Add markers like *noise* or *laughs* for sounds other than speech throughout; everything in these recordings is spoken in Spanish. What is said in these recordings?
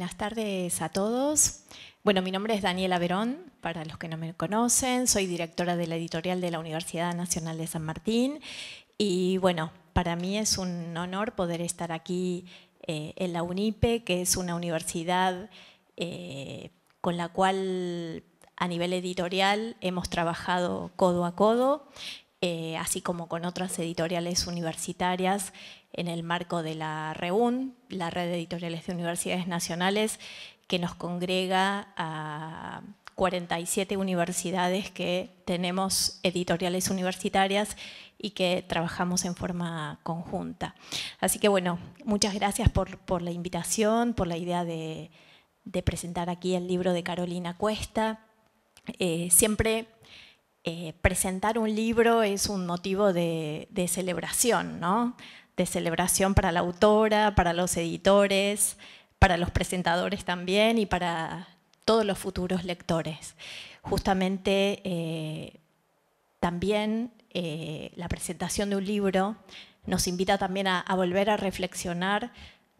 Buenas tardes a todos. Bueno, mi nombre es Daniela Verón, para los que no me conocen, soy directora de la editorial de la Universidad Nacional de San Martín y bueno, para mí es un honor poder estar aquí eh, en la UNIPE, que es una universidad eh, con la cual a nivel editorial hemos trabajado codo a codo eh, así como con otras editoriales universitarias en el marco de la REUN, la Red de Editoriales de Universidades Nacionales, que nos congrega a 47 universidades que tenemos editoriales universitarias y que trabajamos en forma conjunta. Así que bueno, muchas gracias por, la invitación, por la idea de, presentar aquí el libro de Carolina Cuesta. Eh, siempre eh, presentar un libro es un motivo de, celebración, ¿no? De celebración para la autora, para los editores, para los presentadores también y para todos los futuros lectores. Justamente eh, también eh, la presentación de un libro nos invita también a, volver a reflexionar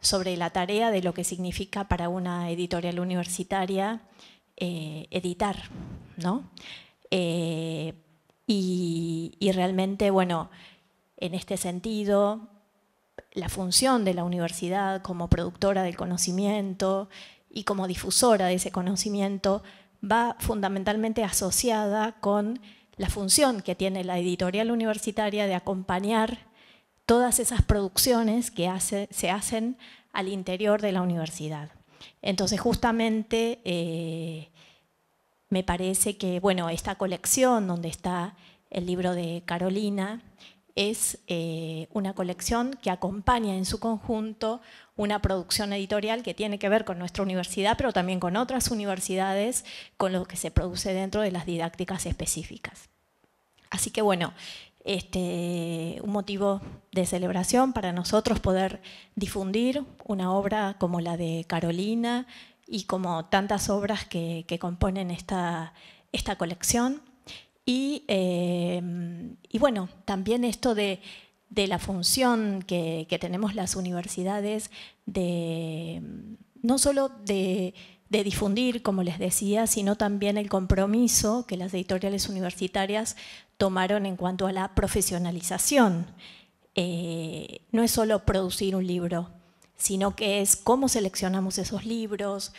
sobre la tarea de lo que significa para una editorial universitaria editar, ¿no? Eh, y, realmente, bueno, en este sentido, la función de la universidad como productora del conocimiento y como difusora de ese conocimiento va fundamentalmente asociada con la función que tiene la editorial universitaria de acompañar todas esas producciones que se hacen al interior de la universidad. Entonces, justamente eh, me parece que bueno, esta colección donde está el libro de Carolina es eh, una colección que acompaña en su conjunto una producción editorial que tiene que ver con nuestra universidad, pero también con otras universidades, con lo que se produce dentro de las didácticas específicas. Así que bueno, este, un motivo de celebración para nosotros poder difundir una obra como la de Carolina, y como tantas obras que, componen esta, colección. Y, eh, y, bueno, también esto de, la función que, tenemos las universidades de no solo de, difundir, como les decía, sino también el compromiso que las editoriales universitarias tomaron en cuanto a la profesionalización. Eh, no es solo producir un libro, sino que es cómo seleccionamos esos libros,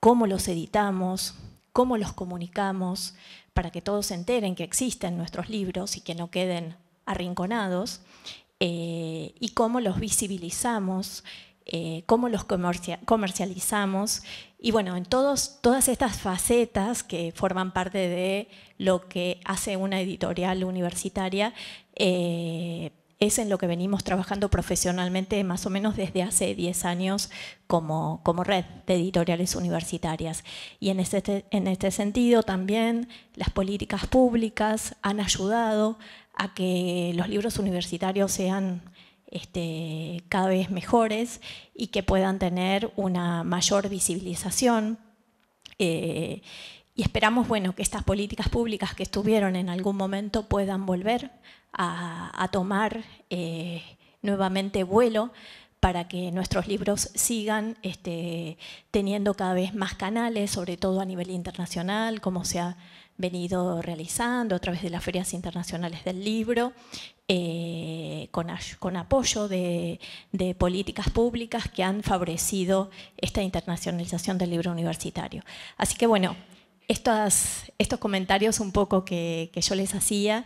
cómo los editamos, cómo los comunicamos, para que todos se enteren que existen nuestros libros y que no queden arrinconados, eh, y cómo los visibilizamos, eh, cómo los comercializamos. Y bueno, en todos, todas estas facetas que forman parte de lo que hace una editorial universitaria, eh, es en lo que venimos trabajando profesionalmente más o menos desde hace 10 años como, red de editoriales universitarias. Y en este, en este sentido también las políticas públicas han ayudado a que los libros universitarios sean este, cada vez mejores y que puedan tener una mayor visibilización. Eh, y esperamos bueno, que estas políticas públicas que estuvieron en algún momento puedan volver a, tomar eh, nuevamente vuelo para que nuestros libros sigan este, teniendo cada vez más canales, sobre todo a nivel internacional, como se ha venido realizando a través de las ferias internacionales del libro, eh, con, apoyo de, de, políticas públicas que han favorecido esta internacionalización del libro universitario. Así que bueno, estos comentarios un poco que, yo les hacía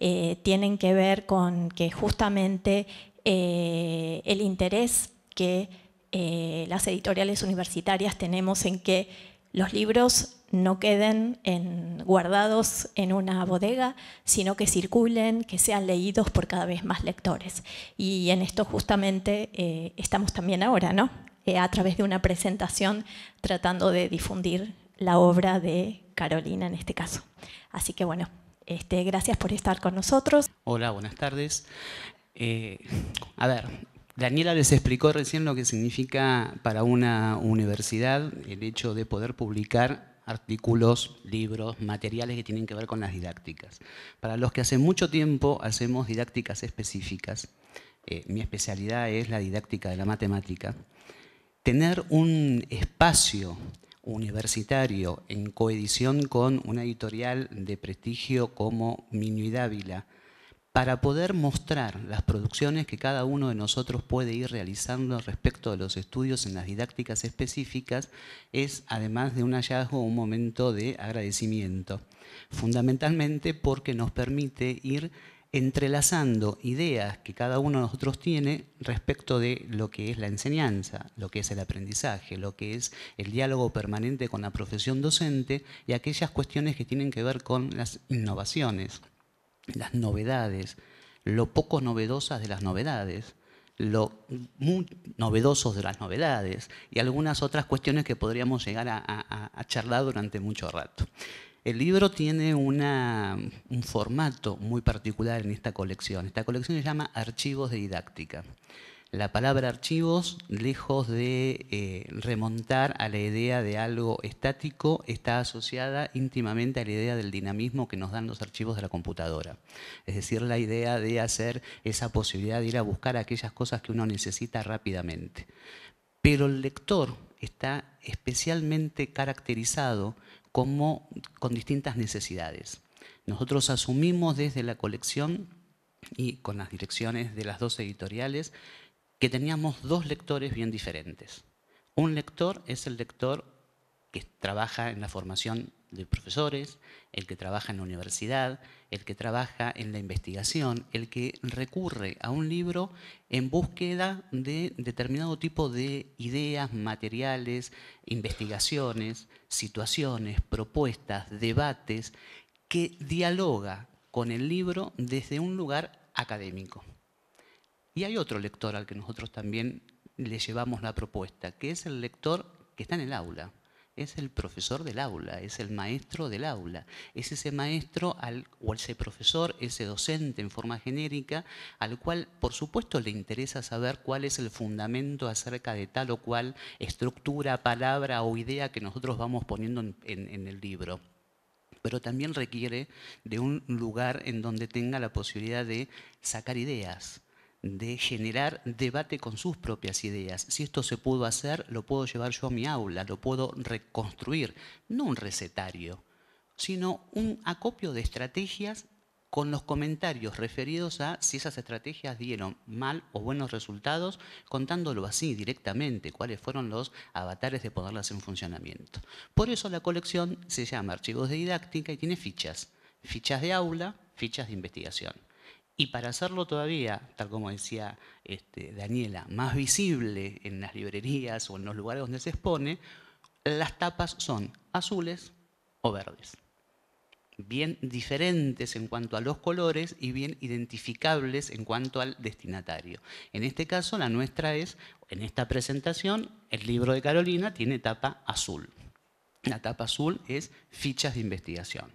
eh, tienen que ver con que justamente eh, el interés que eh, las editoriales universitarias tenemos en que los libros no queden guardados en una bodega, sino que circulen, que sean leídos por cada vez más lectores. Y en esto justamente estamos también ahora, ¿no? a través de una presentación tratando de difundir la obra de Carolina en este caso. Así que bueno, este, gracias por estar con nosotros. Hola, buenas tardes. Eh, a ver, Daniela les explicó recién lo que significa para una universidad el hecho de poder publicar artículos, libros, materiales que tienen que ver con las didácticas. Para los que hace mucho tiempo hacemos didácticas específicas, eh, mi especialidad es la didáctica de la matemática, tener un espacio universitario en coedición con una editorial de prestigio como Miño para poder mostrar las producciones que cada uno de nosotros puede ir realizando respecto a los estudios en las didácticas específicas, es además de un hallazgo un momento de agradecimiento, fundamentalmente porque nos permite ir entrelazando ideas que cada uno de nosotros tiene respecto de lo que es la enseñanza, lo que es el aprendizaje, lo que es el diálogo permanente con la profesión docente y aquellas cuestiones que tienen que ver con las innovaciones, las novedades, lo poco novedosas de las novedades lo muy novedosos de las novedades y algunas otras cuestiones que podríamos llegar a, a charlar durante mucho rato. El libro tiene un formato muy particular en esta colección. Esta colección se llama Archivos de Didáctica. La palabra archivos, lejos de eh, remontar a la idea de algo estático, está asociada íntimamente a la idea del dinamismo que nos dan los archivos de la computadora. Es decir, la idea de hacer esa posibilidad de ir a buscar aquellas cosas que uno necesita rápidamente. Pero el lector está especialmente caracterizado como con distintas necesidades. Nosotros asumimos desde la colección y con las direcciones de las dos editoriales que teníamos dos lectores bien diferentes. Un lector es el lector que trabaja en la formación de profesores, el que trabaja en la universidad, el que trabaja en la investigación, el que recurre a un libro en búsqueda de determinado tipo de ideas, materiales, investigaciones, situaciones, propuestas, debates, que dialoga con el libro desde un lugar académico. Y hay otro lector al que nosotros también le llevamos la propuesta, que es el lector que está en el aula es el profesor del aula, es el maestro del aula, es ese maestro al, o ese profesor, ese docente en forma genérica, al cual por supuesto le interesa saber cuál es el fundamento acerca de tal o cual estructura, palabra o idea que nosotros vamos poniendo en el libro pero también requiere de un lugar en donde tenga la posibilidad de sacar ideas, de generar debate con sus propias ideas. Si esto se pudo hacer, lo puedo llevar yo a mi aula, lo puedo reconstruir. No un recetario, sino un acopio de estrategias con los comentarios referidos a si esas estrategias dieron mal o buenos resultados, contándolo así directamente, cuáles fueron los avatares de ponerlas en funcionamiento. Por eso la colección se llama Archivos de Didáctica y tiene fichas. Fichas de aula, fichas de investigación. Y para hacerlo todavía, tal como decía este, Daniela, más visible en las librerías o en los lugares donde se expone, las tapas son azules o verdes. Bien diferentes en cuanto a los colores y bien identificables en cuanto al destinatario. En este caso, la nuestra es, en esta presentación, el libro de Carolina tiene tapa azul. La tapa azul es fichas de investigación.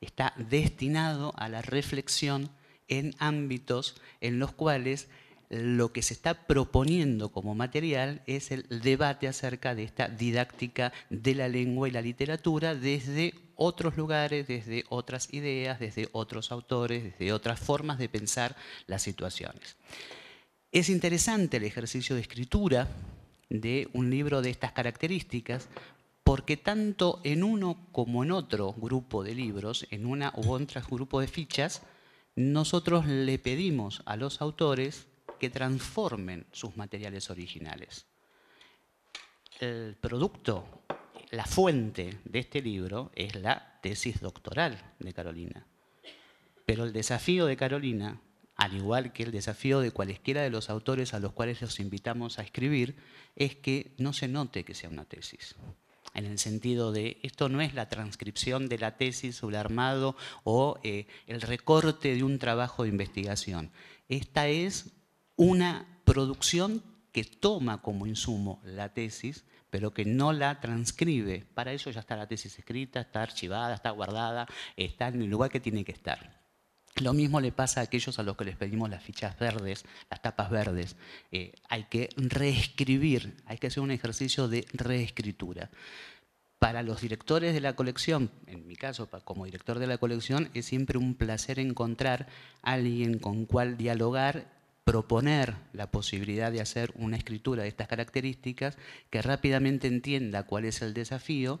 Está destinado a la reflexión en ámbitos en los cuales lo que se está proponiendo como material es el debate acerca de esta didáctica de la lengua y la literatura desde otros lugares, desde otras ideas, desde otros autores, desde otras formas de pensar las situaciones. Es interesante el ejercicio de escritura de un libro de estas características porque tanto en uno como en otro grupo de libros, en una u otro grupo de fichas, nosotros le pedimos a los autores que transformen sus materiales originales. El producto, la fuente de este libro es la tesis doctoral de Carolina. Pero el desafío de Carolina, al igual que el desafío de cualesquiera de los autores a los cuales los invitamos a escribir, es que no se note que sea una tesis en el sentido de esto no es la transcripción de la tesis sobre el armado o eh, el recorte de un trabajo de investigación. Esta es una producción que toma como insumo la tesis, pero que no la transcribe. Para eso ya está la tesis escrita, está archivada, está guardada, está en el lugar que tiene que estar. Lo mismo le pasa a aquellos a los que les pedimos las fichas verdes, las tapas verdes. Eh, hay que reescribir, hay que hacer un ejercicio de reescritura. Para los directores de la colección, en mi caso como director de la colección, es siempre un placer encontrar a alguien con cual dialogar, proponer la posibilidad de hacer una escritura de estas características, que rápidamente entienda cuál es el desafío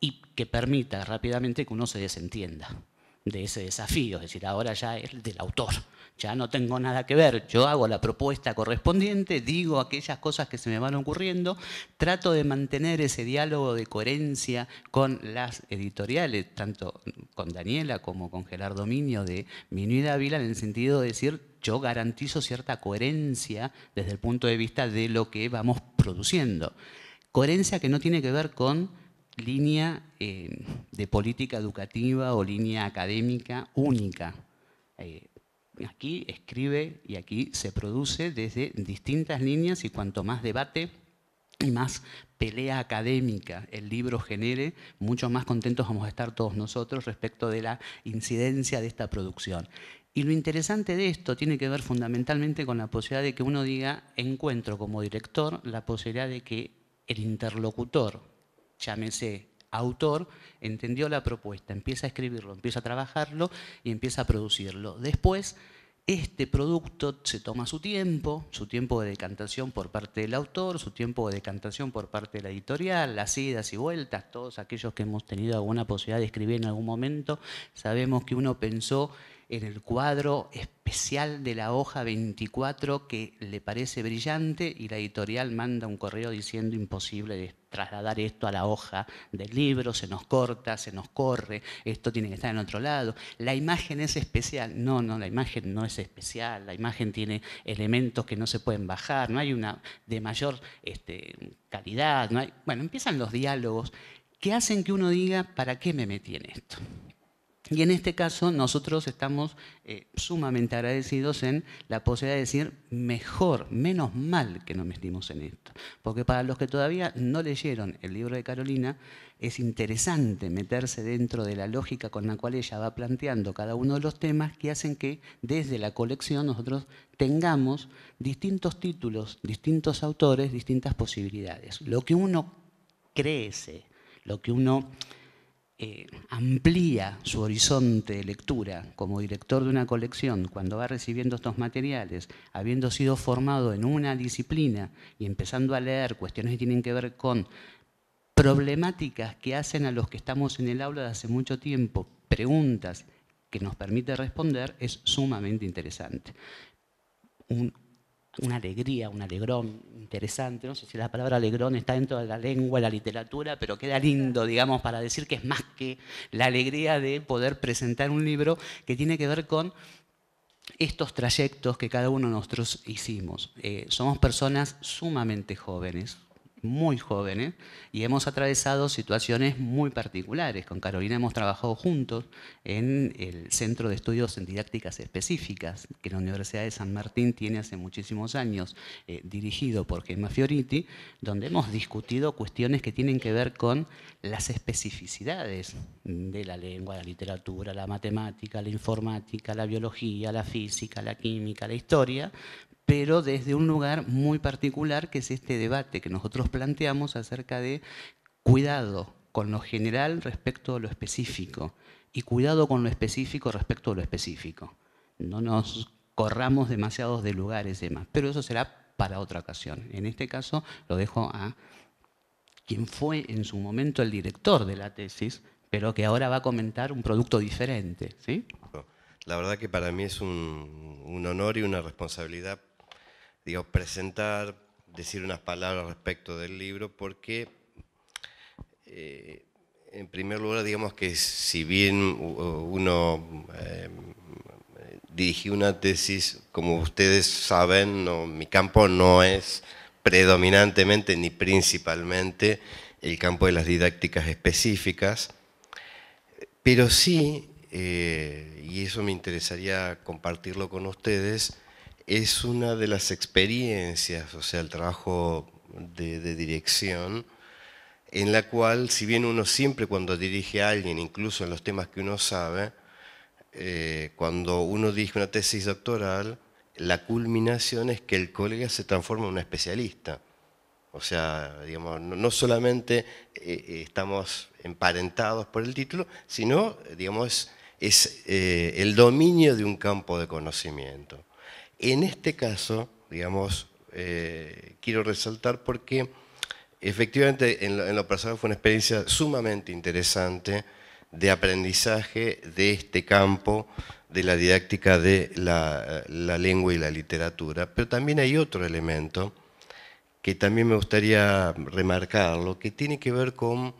y que permita rápidamente que uno se desentienda de ese desafío, es decir, ahora ya es del autor, ya no tengo nada que ver, yo hago la propuesta correspondiente, digo aquellas cosas que se me van ocurriendo, trato de mantener ese diálogo de coherencia con las editoriales, tanto con Daniela como con Gerardo Minio de Minuida y en el sentido de decir, yo garantizo cierta coherencia desde el punto de vista de lo que vamos produciendo. Coherencia que no tiene que ver con línea eh, de política educativa o línea académica única. Eh, aquí escribe y aquí se produce desde distintas líneas y cuanto más debate y más pelea académica el libro genere, mucho más contentos vamos a estar todos nosotros respecto de la incidencia de esta producción. Y lo interesante de esto tiene que ver fundamentalmente con la posibilidad de que uno diga, encuentro como director la posibilidad de que el interlocutor llámese autor, entendió la propuesta, empieza a escribirlo, empieza a trabajarlo y empieza a producirlo. Después, este producto se toma su tiempo, su tiempo de decantación por parte del autor, su tiempo de decantación por parte de la editorial, las idas y vueltas, todos aquellos que hemos tenido alguna posibilidad de escribir en algún momento, sabemos que uno pensó en el cuadro especial de la hoja 24 que le parece brillante y la editorial manda un correo diciendo imposible trasladar esto a la hoja del libro, se nos corta, se nos corre, esto tiene que estar en otro lado. La imagen es especial. No, no, la imagen no es especial, la imagen tiene elementos que no se pueden bajar, no hay una de mayor este, calidad. Bueno, empiezan los diálogos que hacen que uno diga, ¿para qué me metí en esto? Y en este caso nosotros estamos eh, sumamente agradecidos en la posibilidad de decir, mejor, menos mal que nos metimos en esto. Porque para los que todavía no leyeron el libro de Carolina, es interesante meterse dentro de la lógica con la cual ella va planteando cada uno de los temas que hacen que desde la colección nosotros tengamos distintos títulos, distintos autores, distintas posibilidades. Lo que uno crece, lo que uno eh, amplía su horizonte de lectura como director de una colección cuando va recibiendo estos materiales, habiendo sido formado en una disciplina y empezando a leer cuestiones que tienen que ver con problemáticas que hacen a los que estamos en el aula de hace mucho tiempo, preguntas que nos permite responder, es sumamente interesante. Un, una alegría, un alegrón interesante. No sé si la palabra alegrón está dentro de la lengua, la literatura, pero queda lindo, digamos, para decir que es más que la alegría de poder presentar un libro que tiene que ver con estos trayectos que cada uno de nosotros hicimos. Eh, somos personas sumamente jóvenes, muy jóvenes ¿eh? y hemos atravesado situaciones muy particulares. Con Carolina hemos trabajado juntos en el Centro de Estudios en Didácticas Específicas, que la Universidad de San Martín tiene hace muchísimos años, eh, dirigido por Gemma Fioriti, donde hemos discutido cuestiones que tienen que ver con las especificidades de la lengua, la literatura, la matemática, la informática, la biología, la física, la química, la historia, pero desde un lugar muy particular que es este debate que nosotros planteamos acerca de cuidado con lo general respecto a lo específico y cuidado con lo específico respecto a lo específico. No nos corramos demasiados de lugares y demás, pero eso será para otra ocasión. En este caso lo dejo a quien fue en su momento el director de la tesis, pero que ahora va a comentar un producto diferente. ¿sí? La verdad que para mí es un, un honor y una responsabilidad digo, presentar, decir unas palabras respecto del libro, porque eh, en primer lugar, digamos que si bien uno eh, dirigió una tesis, como ustedes saben, mi campo no es predominantemente ni principalmente el campo de las didácticas específicas, pero sí, eh, y eso me interesaría compartirlo con ustedes, es una de las experiencias, o sea, el trabajo de, dirección, en la cual, si bien uno siempre cuando dirige a alguien, incluso en los temas que uno sabe, eh, cuando uno dirige una tesis doctoral, la culminación es que el colega se transforma en un especialista. O sea, no, solamente eh, estamos emparentados por el título, sino, digamos, es eh, el dominio de un campo de conocimiento. En este caso, digamos, eh, quiero resaltar porque efectivamente en lo, pasado fue una experiencia sumamente interesante de aprendizaje de este campo de la didáctica de la, lengua y la literatura, pero también hay otro elemento que también me gustaría remarcarlo, que tiene que ver con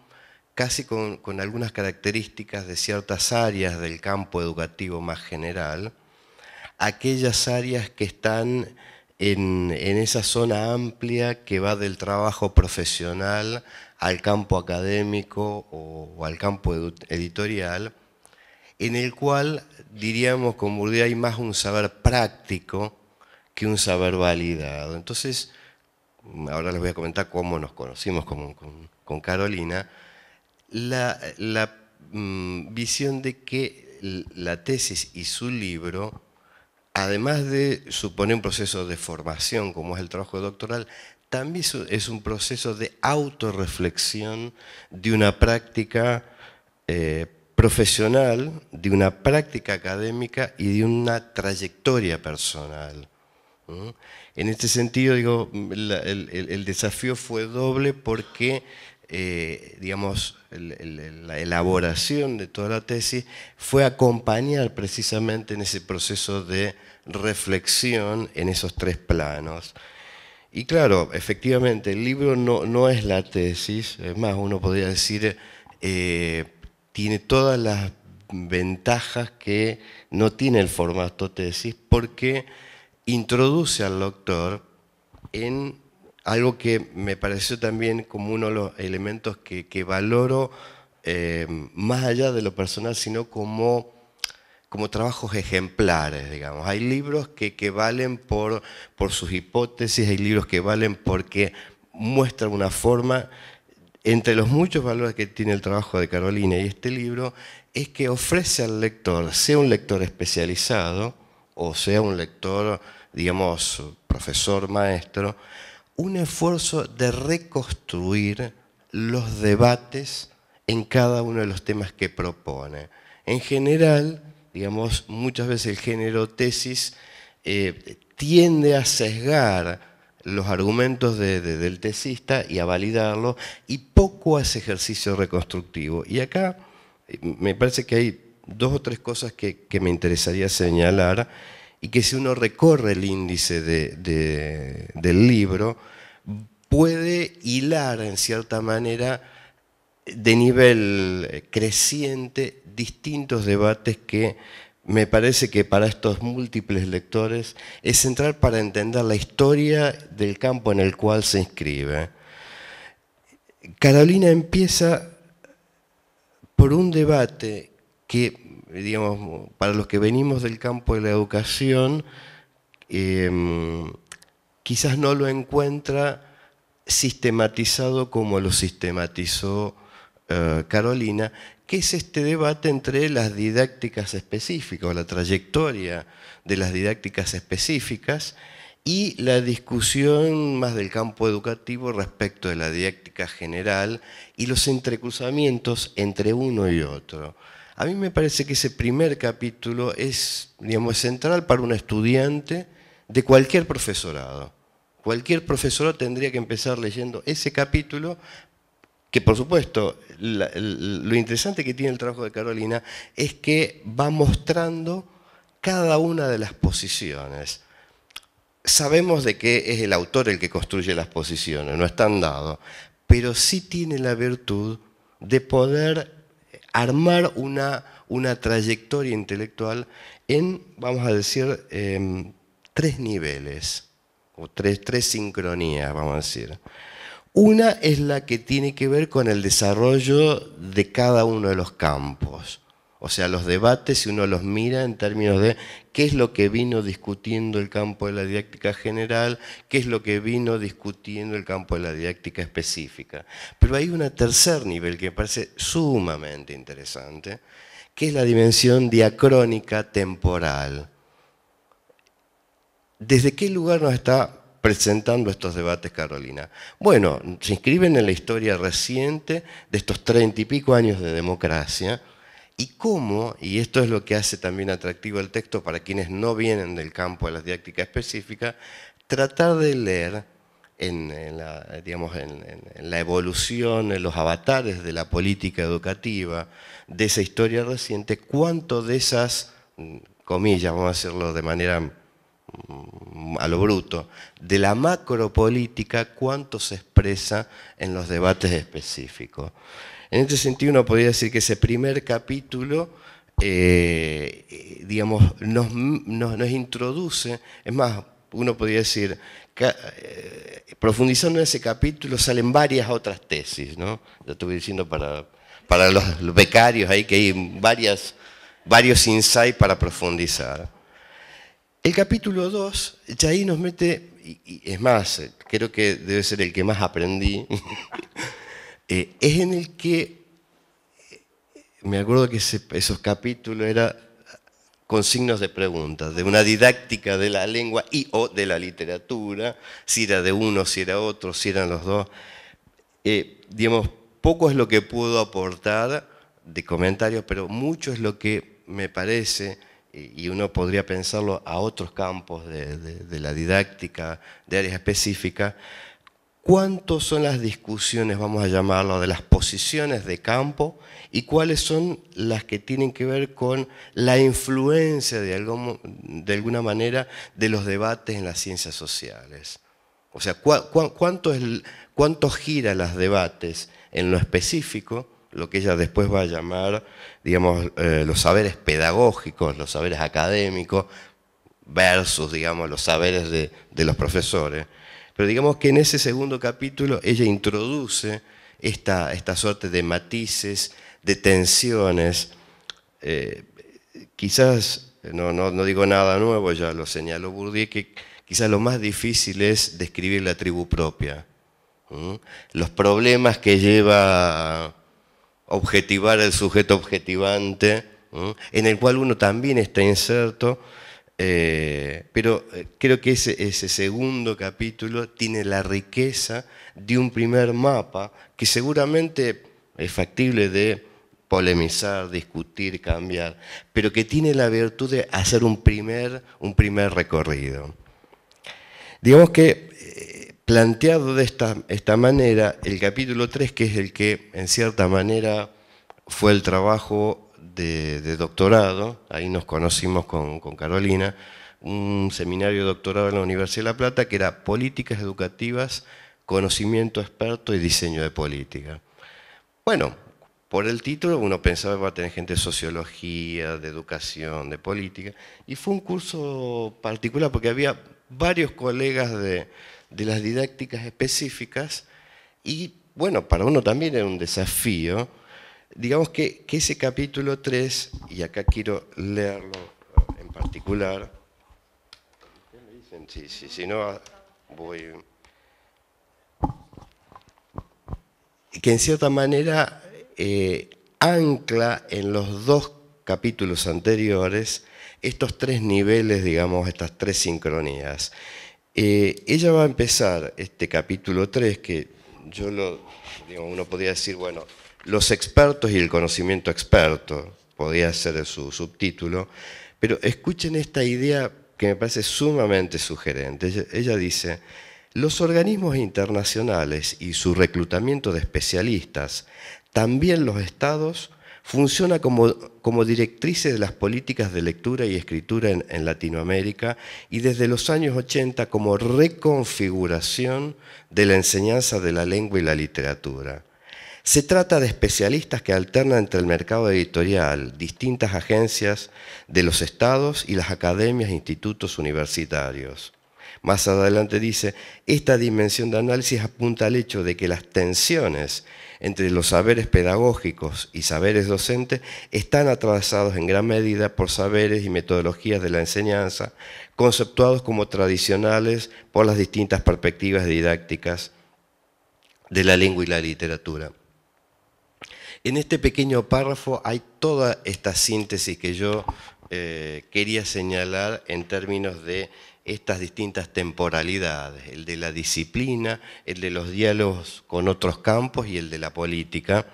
casi con algunas características de ciertas áreas del campo educativo más general, aquellas áreas que están en, esa zona amplia que va del trabajo profesional al campo académico o, al campo editorial, en el cual diríamos con Bourdieu hay más un saber práctico que un saber validado. Entonces, ahora les voy a comentar cómo nos conocimos con, Carolina, la, mm, visión de que la tesis y su libro además de suponer un proceso de formación como es el trabajo doctoral, también es un proceso de autorreflexión de una práctica eh, profesional, de una práctica académica y de una trayectoria personal. En este sentido, digo, el, desafío fue doble porque, eh, digamos, la elaboración de toda la tesis fue acompañar precisamente en ese proceso de reflexión en esos tres planos. Y claro, efectivamente, el libro no, es la tesis, es más, uno podría decir, eh, tiene todas las ventajas que no tiene el formato tesis porque introduce al doctor en algo que me pareció también como uno de los elementos que, valoro eh, más allá de lo personal, sino como como trabajos ejemplares, digamos. Hay libros que, valen por, por sus hipótesis, hay libros que valen porque muestran una forma entre los muchos valores que tiene el trabajo de Carolina y este libro es que ofrece al lector, sea un lector especializado o sea un lector, digamos, profesor, maestro, un esfuerzo de reconstruir los debates en cada uno de los temas que propone. En general, digamos, muchas veces el género tesis eh, tiende a sesgar los argumentos del tesista y a validarlo y poco hace ejercicio reconstructivo. Y acá eh, me parece que hay dos o tres cosas que, me interesaría señalar y que si uno recorre el índice del libro puede hilar en cierta manera de nivel eh, creciente distintos debates que me parece que para estos múltiples lectores es central para entender la historia del campo en el cual se inscribe. Carolina empieza por un debate que, digamos, para los que venimos del campo de la educación, em, quizás no lo encuentra sistematizado como lo sistematizó eh, Carolina, que es este debate entre las didácticas específicas o la trayectoria de las didácticas específicas y la discusión más del campo educativo respecto de la didáctica general y los entrecruzamientos entre uno y otro. A mí me parece que ese primer capítulo es digamos, central para un estudiante de cualquier profesorado. Cualquier profesorado tendría que empezar leyendo ese capítulo que por supuesto lo interesante que tiene el trabajo de Carolina es que va mostrando cada una de las posiciones. Sabemos de que es el autor el que construye las posiciones, no están dados, pero sí tiene la virtud de poder armar una, una trayectoria intelectual en, vamos a decir, em, tres niveles, o tres, tres sincronías, vamos a decir. Una es la que tiene que ver con el desarrollo de cada uno de los campos. O sea, los debates, si uno los mira en términos de qué es lo que vino discutiendo el campo de la didáctica general, qué es lo que vino discutiendo el campo de la didáctica específica. Pero hay un tercer nivel que me parece sumamente interesante, que es la dimensión diacrónica temporal. ¿Desde qué lugar nos está presentando estos debates, Carolina. Bueno, se inscriben en la historia reciente de estos treinta y pico años de democracia y cómo, y esto es lo que hace también atractivo el texto para quienes no vienen del campo de la didáctica específica, tratar de leer en, la, digamos, en, la, evolución, en los avatares de la política educativa, de esa historia reciente, cuánto de esas, mm, comillas, vamos a decirlo de manera Mm, a lo bruto, de la macropolítica, cuánto se expresa en los debates específicos. En este sentido, uno podría decir que ese primer capítulo, eh, digamos, nos, introduce, es más, uno podría decir, eh, profundizando en ese capítulo salen varias otras tesis, ¿no? Lo estuve diciendo para, para los becarios hay que ir varias, varios insights para profundizar. El capítulo 2, ya ahí nos mete, y, es más, eh, creo que debe ser el que más aprendí, *laughs* eh, es en el que, eh, me acuerdo que esos capítulos eran con signos de preguntas, de una didáctica de la lengua y o de la literatura, si era de uno, si era otro, si eran los dos. digamos, poco es lo que puedo aportar de comentarios, pero mucho es lo que me parece y uno podría pensarlo a otros campos de, la didáctica, de áreas específicas, ¿cuántas son las discusiones, vamos a llamarlo, de las posiciones de campo y cuáles son las que tienen que ver con la influencia de, alguna manera de los debates en las ciencias sociales? O sea, ¿cuánto, giran cuánto gira los debates en lo específico? lo que ella después va a llamar, digamos, eh, los saberes pedagógicos, los saberes académicos, versus, digamos, los saberes de, los profesores. Pero digamos que en ese segundo capítulo ella introduce esta, esta suerte de matices, de tensiones. Eh, quizás, no, no, digo nada nuevo, ya lo señaló Bourdieu, que quizás lo más difícil es describir la tribu propia. Los problemas que lleva objetivar el sujeto objetivante, en el cual uno también está inserto, eh, pero eh, creo que ese, ese segundo capítulo tiene la riqueza de un primer mapa que seguramente es factible de polemizar, discutir, cambiar, pero que tiene la virtud de hacer un primer, un primer recorrido. Digamos que planteado de esta, esta manera, el capítulo 3, que es el que en cierta manera fue el trabajo de, doctorado, ahí nos conocimos con, Carolina, un seminario de doctorado en la Universidad de La Plata que era Políticas Educativas, Conocimiento Experto y Diseño de Política. Bueno, por el título uno pensaba que va a tener gente de sociología, de educación, de política, y fue un curso particular porque había varios colegas de, de las didácticas específicas y bueno, para uno también es un desafío. Digamos que, ese capítulo 3, y acá quiero leerlo en particular, sí si no voy... que en cierta manera eh, ancla en los dos capítulos anteriores estos tres niveles, digamos, estas tres sincronías. Eh, ella va a empezar este capítulo 3, que yo lo, uno podría decir, bueno, los expertos y el conocimiento experto, podría ser su subtítulo, pero escuchen esta idea que me parece sumamente sugerente. Ella, ella dice, los organismos internacionales y su reclutamiento de especialistas, también los estados, funciona como, directrice de las políticas de lectura y escritura en, Latinoamérica y desde los años 80 como reconfiguración de la enseñanza de la lengua y la literatura. Se trata de especialistas que alternan entre el mercado editorial, distintas agencias de los estados y las academias e institutos universitarios. Más adelante dice, esta dimensión de análisis apunta al hecho de que las tensiones entre los saberes pedagógicos y saberes docentes están atravesados en gran medida por saberes y metodologías de la enseñanza, conceptuados como tradicionales por las distintas perspectivas didácticas de la lengua y la literatura. En este pequeño párrafo hay toda esta síntesis que yo eh, quería señalar en términos de estas distintas temporalidades, el de la disciplina, el de los diálogos con otros campos y el de la política.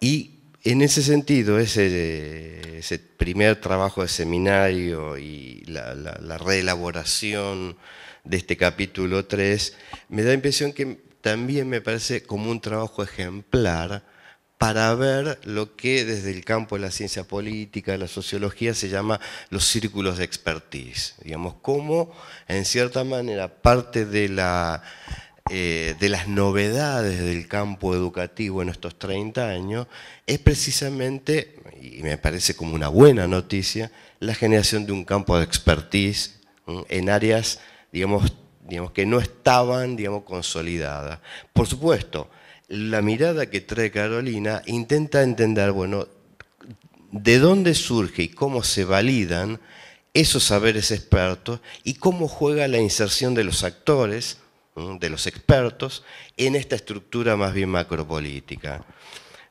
Y en ese sentido, ese, primer trabajo de seminario y la, la reelaboración de este capítulo 3, me da la impresión que también me parece como un trabajo ejemplar para ver lo que desde el campo de la ciencia política, de la sociología, se llama los círculos de expertise. Digamos, cómo, en cierta manera, parte de, la, eh, de las novedades del campo educativo en estos 30 años es precisamente, y me parece como una buena noticia, la generación de un campo de expertise en áreas, digamos que no estaban digamos, consolidadas. Por supuesto, la mirada que trae Carolina intenta entender, bueno, de dónde surge y cómo se validan esos saberes expertos y cómo juega la inserción de los actores, de los expertos, en esta estructura más bien macropolítica.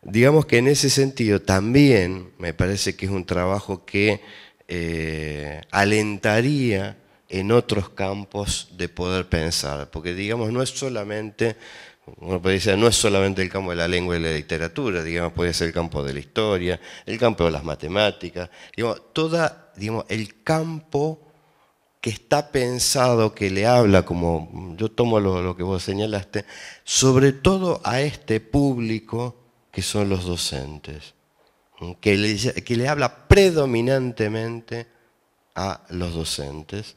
Digamos que en ese sentido también me parece que es un trabajo que eh, alentaría en otros campos de poder pensar, porque digamos no es solamente uno puede decir, no es solamente el campo de la lengua y la literatura, digamos, puede ser el campo de la historia, el campo de las matemáticas, digamos, toda, digamos, el campo que está pensado, que le habla, como yo tomo lo, que vos señalaste, sobre todo a este público que son los docentes, que que le habla predominantemente a los docentes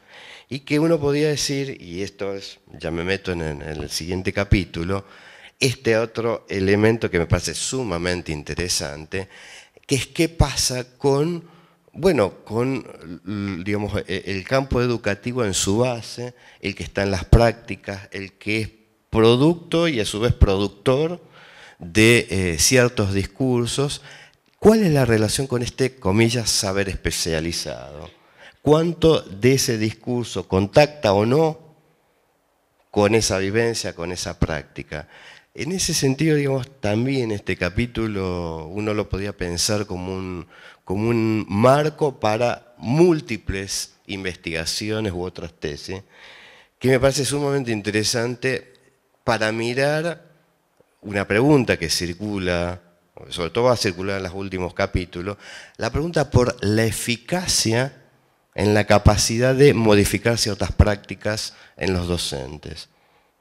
y que uno podía decir, y esto es, ya me meto en, el siguiente capítulo, este otro elemento que me parece sumamente interesante, que es qué pasa con, bueno, con digamos, e, el campo educativo en su base, el que está en las prácticas, el que es producto y a su vez productor de eh, ciertos discursos. ¿Cuál es la relación con este, comillas, saber especializado? cuánto de ese discurso contacta o no con esa vivencia, con esa práctica. En ese sentido, digamos, también este capítulo uno lo podía pensar como un, como un marco para múltiples investigaciones u otras tesis, que me parece sumamente interesante para mirar una pregunta que circula, sobre todo va a circular en los últimos capítulos, la pregunta por la eficacia en la capacidad de modificar ciertas prácticas en los docentes.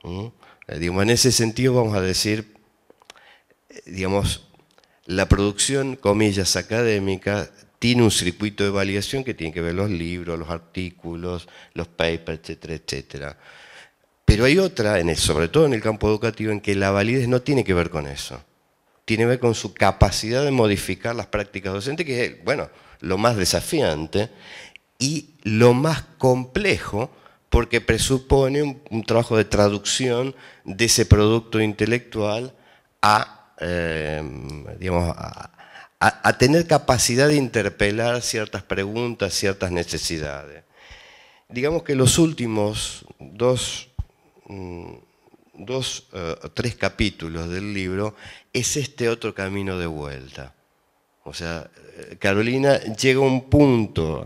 Eh, digamos, en ese sentido vamos a decir, eh, digamos, la producción, comillas, académica tiene un circuito de validación que tiene que ver los libros, los artículos, los papers, etcétera, etcétera. Pero hay otra, en sobre todo en el campo educativo, en que la validez no tiene que ver con eso. Tiene que ver con su capacidad de modificar las prácticas docentes, que es, bueno, lo más desafiante, y lo más complejo porque presupone un, trabajo de traducción de ese producto intelectual em, a, tener capacidad de interpelar ciertas preguntas, ciertas necesidades. Digamos que los últimos dos, mm, dos eh, tres capítulos del libro es este otro camino de vuelta o sea, eh, Carolina llega a un punto,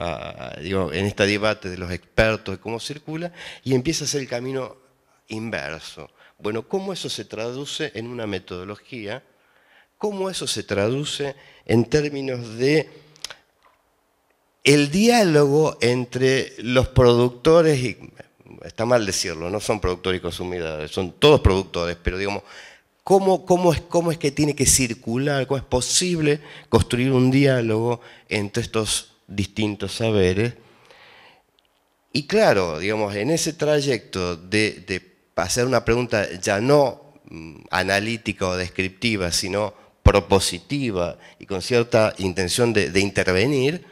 en este debate de los expertos de cómo circula, y empieza a hacer el camino inverso. Bueno, ¿cómo eso se traduce en una metodología? ¿Cómo eso se traduce en términos de el diálogo entre los productores y... Está mal decirlo, no son productores y consumidores, son todos productores, pero digamos, ¿Cómo, es, ¿Cómo es que tiene que circular? ¿Cómo es posible construir un diálogo entre estos distintos saberes? Y claro, digamos, en ese trayecto de, hacer una pregunta ya no mm, analítica o descriptiva, sino propositiva y con cierta intención de, intervenir,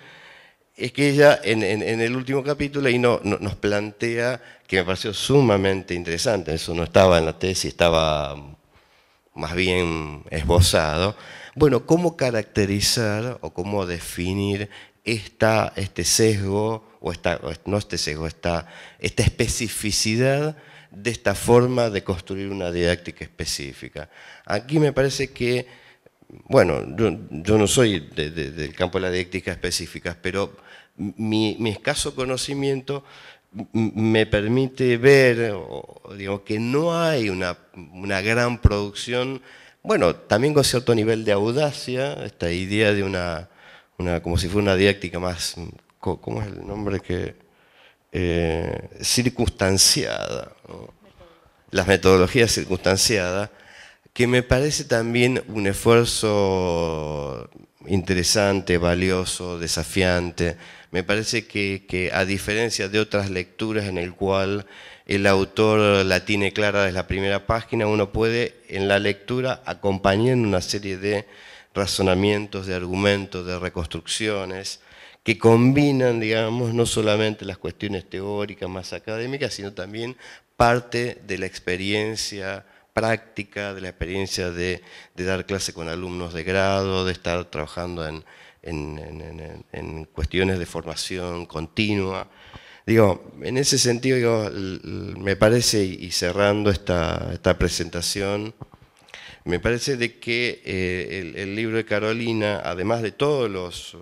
es que ella en, el último capítulo y nos plantea, que me pareció sumamente interesante, eso no estaba en la tesis, estaba mm, más bien esbozado, bueno, ¿cómo caracterizar o cómo definir este sesgo, o esta, no este sesgo, esta, especificidad de esta forma de construir una didáctica específica? Aquí me parece que, bueno, yo, no soy del campo de la didáctica específica, pero mi escaso conocimiento me permite ver que no hay una, gran producción, bueno, también con cierto nivel de audacia, esta idea de una, como si fuera una didáctica más, ¿cómo es el nombre que? Eh, circunstanciada, las metodologías circunstanciadas, que me parece también un esfuerzo interesante, valioso, desafiante me parece que, a diferencia de otras lecturas en el cual el autor la tiene clara desde la primera página, uno puede en la lectura acompañar una serie de razonamientos, de argumentos, de reconstrucciones que combinan, digamos, no solamente las cuestiones teóricas más académicas, sino también parte de la experiencia práctica, de la experiencia de dar clase con alumnos de grado, de estar trabajando en, en, cuestiones de formación continua. Digo, en ese sentido, me parece, y cerrando esta, presentación, me parece de que eh, el, libro de Carolina, además de todos los,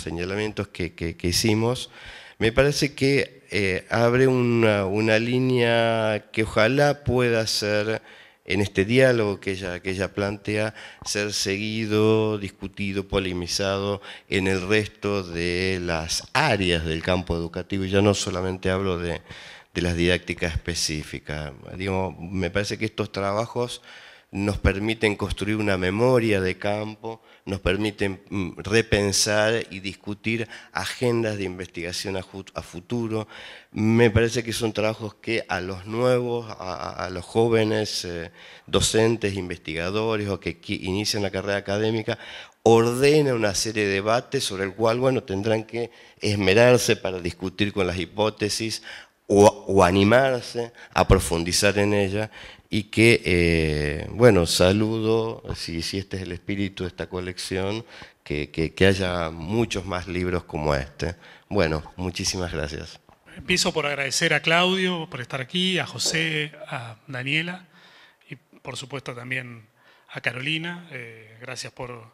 señalamientos que, hicimos, me parece que eh, abre una, una, línea que ojalá pueda ser en este diálogo que ella, que ella plantea, ser seguido, discutido, polemizado en el resto de las áreas del campo educativo. Y ya no solamente hablo de, las didácticas específicas. me parece que estos trabajos nos permiten construir una memoria de campo, nos permiten mm, repensar y discutir agendas de investigación a, futuro. Me parece que son trabajos que a los nuevos, a, los jóvenes eh, docentes, investigadores o que inician la carrera académica, ordena una serie de debates sobre el cual bueno, tendrán que esmerarse para discutir con las hipótesis o, o animarse a profundizar en ella y que, eh, bueno, saludo, si, si, este es el espíritu de esta colección, que, haya muchos más libros como este. Bueno, muchísimas gracias. Empiezo por agradecer a Claudio por estar aquí, a José, a Daniela y por supuesto también a Carolina. Eh, gracias por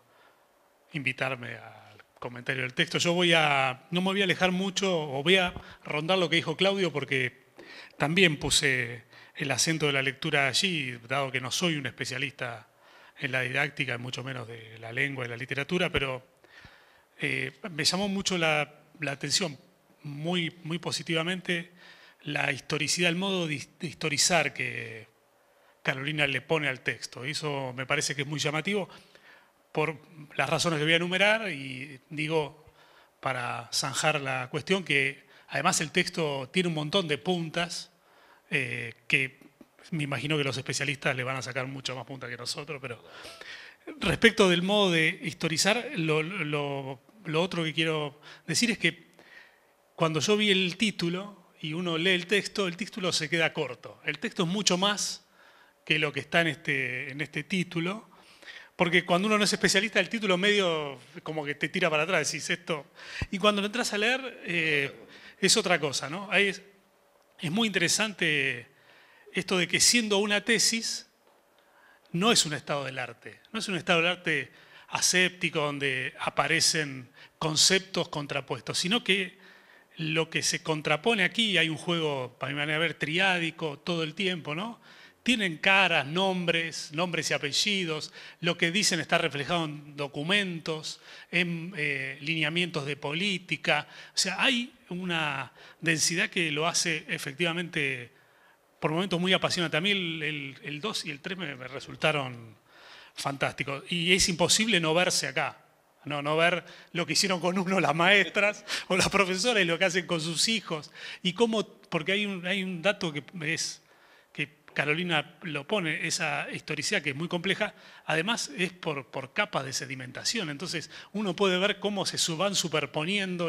invitarme al comentario del texto. Yo voy a, no me voy a alejar mucho o voy a rondar lo que dijo Claudio porque también puse el acento de la lectura allí, dado que no soy un especialista en la didáctica, mucho menos de la lengua y la literatura, pero eh, me llamó mucho la, atención, muy, muy positivamente, la historicidad, el modo de historizar que Carolina le pone al texto. eso me parece que es muy llamativo por las razones que voy a enumerar y digo para zanjar la cuestión que además el texto tiene un montón de puntas eh, que me imagino que los especialistas le van a sacar mucho más punta que nosotros, pero respecto del modo de historizar, lo, otro que quiero decir es que cuando yo vi el título y uno lee el texto, el título se queda corto. El texto es mucho más que lo que está en este, en este título, porque cuando uno no es especialista, el título medio como que te tira para atrás, decís esto. Y cuando lo entras a leer, eh, es otra cosa, ¿no? es es muy interesante esto de que siendo una tesis, no es un estado del arte, no es un estado del arte aséptico donde aparecen conceptos contrapuestos, sino que lo que se contrapone aquí, hay un juego, para mi manera de ver, triádico todo el tiempo, ¿no? tienen caras, nombres, nombres y apellidos, lo que dicen está reflejado en documentos, en eh, lineamientos de política. O sea, hay una densidad que lo hace efectivamente por momentos muy apasionante. A mí el 2 y el 3 me, resultaron fantásticos. Y es imposible no verse acá. No, no ver lo que hicieron con uno las maestras o las profesoras y lo que hacen con sus hijos. Y cómo, porque hay hay un dato que es Carolina lo pone, esa historicidad que es muy compleja, además es por, capas de sedimentación, entonces uno puede ver cómo se van superponiendo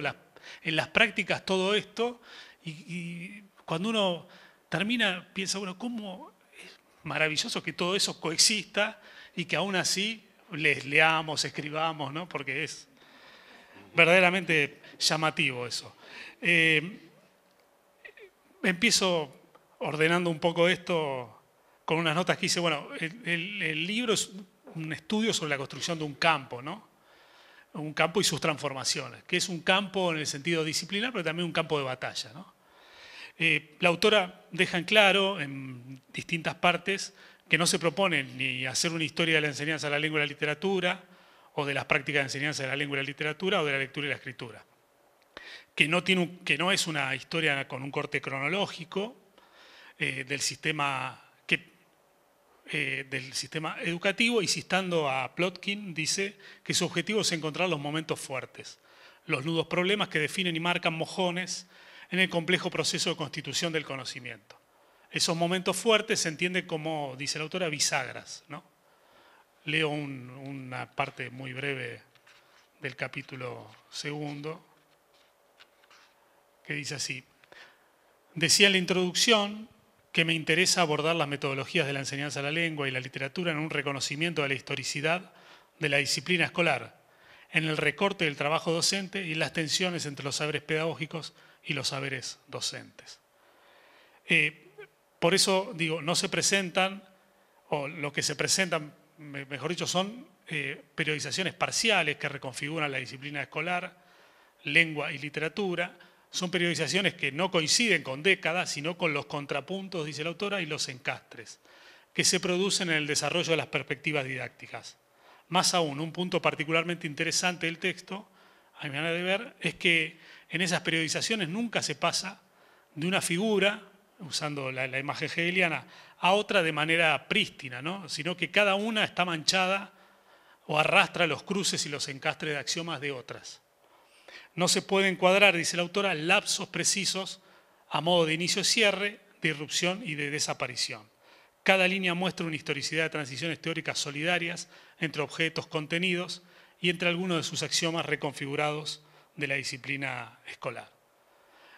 en las prácticas todo esto y, cuando uno termina piensa, uno cómo es maravilloso que todo eso coexista y que aún así les leamos, escribamos, ¿no? porque es verdaderamente llamativo eso. Eh, empiezo ordenando un poco esto con unas notas que hice, bueno, el, libro es un estudio sobre la construcción de un campo, ¿no? Un campo y sus transformaciones, que es un campo en el sentido disciplinar, pero también un campo de batalla, ¿no? Eh, la autora deja en claro, en distintas partes, que no se propone ni hacer una historia de la enseñanza de la lengua y la literatura, o de las prácticas de enseñanza de la lengua y la literatura, o de la lectura y la escritura. Que no, tiene que no es una historia con un corte cronológico, eh, del, sistema que, eh, del sistema educativo y a Plotkin, dice que su objetivo es encontrar los momentos fuertes, los nudos problemas que definen y marcan mojones en el complejo proceso de constitución del conocimiento. Esos momentos fuertes se entienden como, dice la autora, bisagras. ¿no? Leo una parte muy breve del capítulo segundo, que dice así. Decía en la introducción que me interesa abordar las metodologías de la enseñanza de la lengua y la literatura en un reconocimiento de la historicidad de la disciplina escolar, en el recorte del trabajo docente y las tensiones entre los saberes pedagógicos y los saberes docentes. Eh, por eso digo, no se presentan, o lo que se presentan, mejor dicho, son eh, periodizaciones parciales que reconfiguran la disciplina escolar, lengua y literatura, son periodizaciones que no coinciden con décadas, sino con los contrapuntos, dice la autora, y los encastres, que se producen en el desarrollo de las perspectivas didácticas. Más aún, un punto particularmente interesante del texto, a mi manera de ver, es que en esas periodizaciones nunca se pasa de una figura, usando la, imagen hegeliana, a otra de manera prístina, sino que cada una está manchada o arrastra los cruces y los encastres de axiomas de otras. No se puede encuadrar, dice la autora, lapsos precisos a modo de inicio-cierre, de irrupción y de desaparición. Cada línea muestra una historicidad de transiciones teóricas solidarias entre objetos, contenidos y entre algunos de sus axiomas reconfigurados de la disciplina escolar.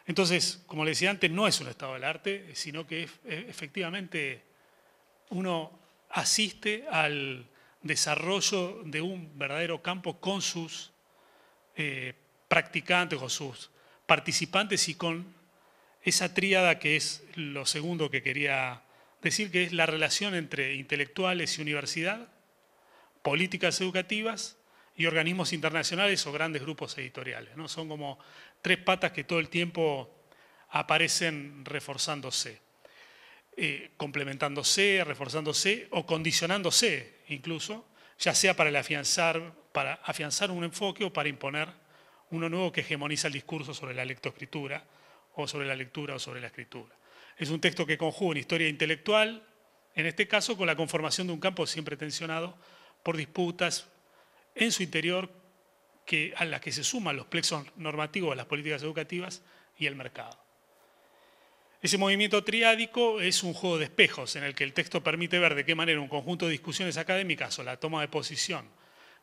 Entonces, como le decía antes, no es un estado del arte, sino que e, efectivamente uno asiste al desarrollo de un verdadero campo con sus eh, practicantes o sus participantes y con esa tríada que es lo segundo que quería decir, que es la relación entre intelectuales y universidad, políticas educativas y organismos internacionales o grandes grupos editoriales. ¿no? Son como tres patas que todo el tiempo aparecen reforzándose, eh, complementándose, reforzándose o condicionándose incluso, ya sea para afianzar, para afianzar un enfoque o para imponer uno nuevo que hegemoniza el discurso sobre la lectoescritura, o sobre la lectura, o sobre la escritura. Es un texto que conjuga una historia intelectual, en este caso con la conformación de un campo siempre tensionado por disputas en su interior a las que se suman los plexos normativos, las políticas educativas y el mercado. Ese movimiento triádico es un juego de espejos en el que el texto permite ver de qué manera un conjunto de discusiones académicas o la toma de posición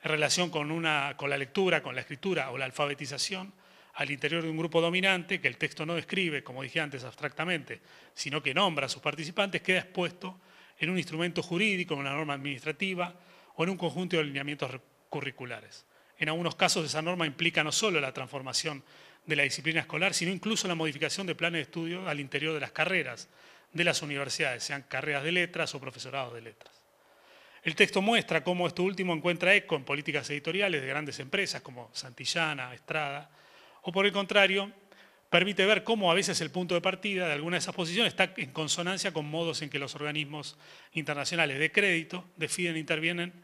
en relación con, la lectura, con la escritura o la alfabetización al interior de un grupo dominante que el texto no describe, como dije antes, abstractamente, sino que nombra a sus participantes, queda expuesto en un instrumento jurídico, en una norma administrativa o en un conjunto de alineamientos curriculares. En algunos casos esa norma implica no solo la transformación de la disciplina escolar, sino incluso la modificación de planes de estudio al interior de las carreras de las universidades, sean carreras de letras o profesorados de letras. El texto muestra cómo esto último encuentra eco en políticas editoriales de grandes empresas como Santillana, Estrada, o por el contrario, permite ver cómo a veces el punto de partida de alguna de esas posiciones está en consonancia con modos en que los organismos internacionales de crédito deciden e intervienen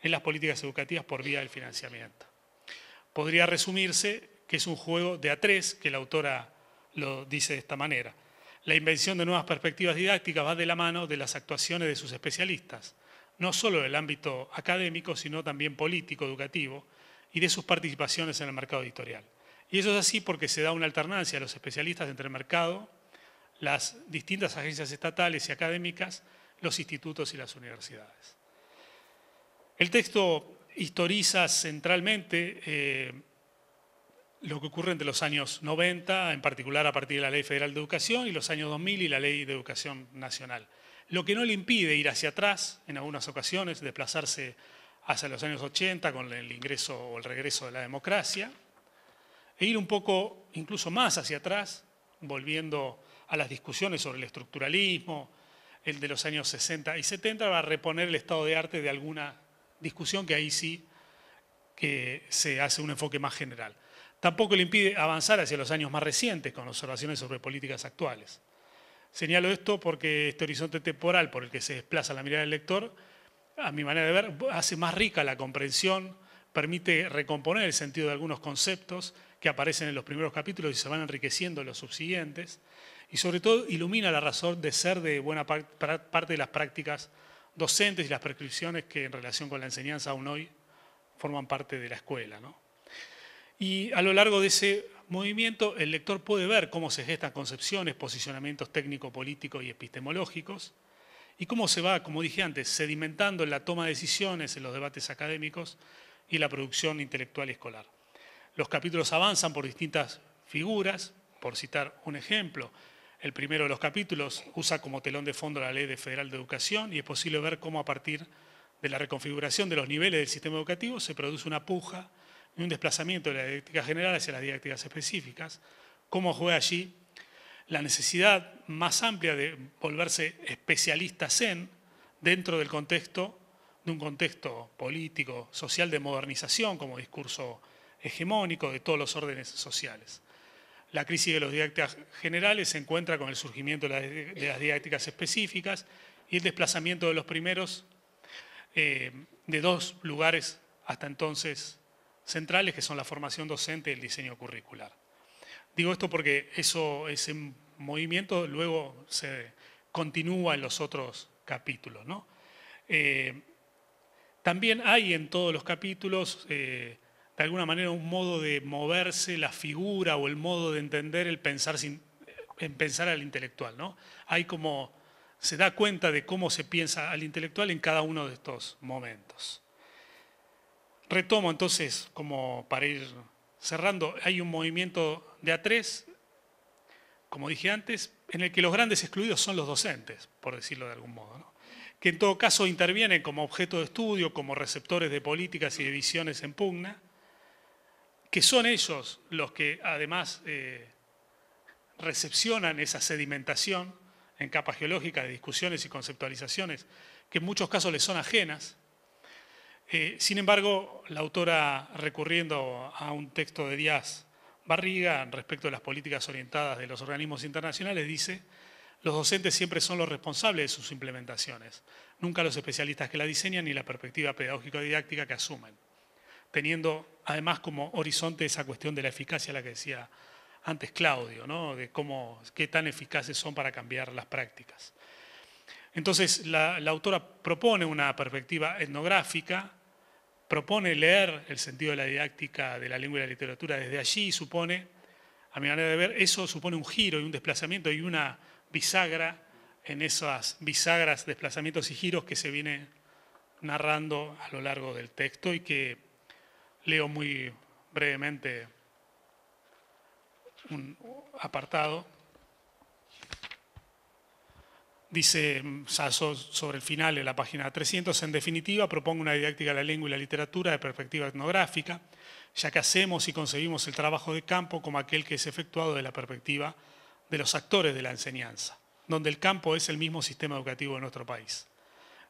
en las políticas educativas por vía del financiamiento. Podría resumirse que es un juego de a tres, que la autora lo dice de esta manera. La invención de nuevas perspectivas didácticas va de la mano de las actuaciones de sus especialistas no solo del ámbito académico, sino también político, educativo, y de sus participaciones en el mercado editorial. Y eso es así porque se da una alternancia a los especialistas entre el mercado, las distintas agencias estatales y académicas, los institutos y las universidades. El texto historiza centralmente eh, lo que ocurre entre los años 90, en particular a partir de la Ley Federal de Educación, y los años 2000 y la Ley de Educación Nacional lo que no le impide ir hacia atrás en algunas ocasiones, desplazarse hacia los años 80 con el ingreso o el regreso de la democracia, e ir un poco incluso más hacia atrás, volviendo a las discusiones sobre el estructuralismo, el de los años 60 y 70, para reponer el estado de arte de alguna discusión que ahí sí que se hace un enfoque más general. Tampoco le impide avanzar hacia los años más recientes con observaciones sobre políticas actuales. Señalo esto porque este horizonte temporal por el que se desplaza la mirada del lector, a mi manera de ver, hace más rica la comprensión, permite recomponer el sentido de algunos conceptos que aparecen en los primeros capítulos y se van enriqueciendo los subsiguientes, y sobre todo ilumina la razón de ser de buena parte de las prácticas docentes y las prescripciones que en relación con la enseñanza aún hoy forman parte de la escuela. Y a lo largo de ese movimiento, el lector puede ver cómo se gestan concepciones, posicionamientos técnico-políticos y epistemológicos, y cómo se va, como dije antes, sedimentando en la toma de decisiones, en los debates académicos y la producción intelectual y escolar. Los capítulos avanzan por distintas figuras, por citar un ejemplo, el primero de los capítulos usa como telón de fondo la ley federal de educación y es posible ver cómo a partir de la reconfiguración de los niveles del sistema educativo se produce una puja y un desplazamiento de la didáctica general hacia las didácticas específicas, cómo juega allí la necesidad más amplia de volverse especialistas en dentro del contexto, de un contexto político, social de modernización como discurso hegemónico de todos los órdenes sociales. La crisis de los didácticas generales se encuentra con el surgimiento de las didácticas específicas y el desplazamiento de los primeros eh, de dos lugares hasta entonces centrales, que son la formación docente y el diseño curricular. Digo esto porque eso, ese movimiento luego se continúa en los otros capítulos. Eh, también hay en todos los capítulos, eh, de alguna manera, un modo de moverse la figura o el modo de entender el pensar, eh, en pensar al intelectual. ¿no? Hay como, se da cuenta de cómo se piensa al intelectual en cada uno de estos momentos. Retomo entonces, como para ir cerrando, hay un movimiento de A3, como dije antes, en el que los grandes excluidos son los docentes, por decirlo de algún modo, que en todo caso intervienen como objeto de estudio, como receptores de políticas y de visiones en pugna, que son ellos los que además eh, recepcionan esa sedimentación en capas geológicas de discusiones y conceptualizaciones que en muchos casos les son ajenas eh, sin embargo, la autora, recurriendo a un texto de Díaz Barriga respecto a las políticas orientadas de los organismos internacionales, dice, los docentes siempre son los responsables de sus implementaciones, nunca los especialistas que la diseñan ni la perspectiva pedagógico-didáctica que asumen, teniendo además como horizonte esa cuestión de la eficacia, a la que decía antes Claudio, de cómo, qué tan eficaces son para cambiar las prácticas. Entonces, la autora propone una perspectiva etnográfica propone leer el sentido de la didáctica de la lengua y la literatura desde allí y supone, a mi manera de ver, eso supone un giro y un desplazamiento y una bisagra en esas bisagras, desplazamientos y giros que se viene narrando a lo largo del texto y que leo muy brevemente un apartado. Dice mm, sobre el final de la página 300, en definitiva propongo una didáctica de la lengua y la literatura de perspectiva etnográfica, ya que hacemos y conseguimos el trabajo de campo como aquel que es efectuado de la perspectiva de los actores de la enseñanza, donde el campo es el mismo sistema educativo de nuestro país.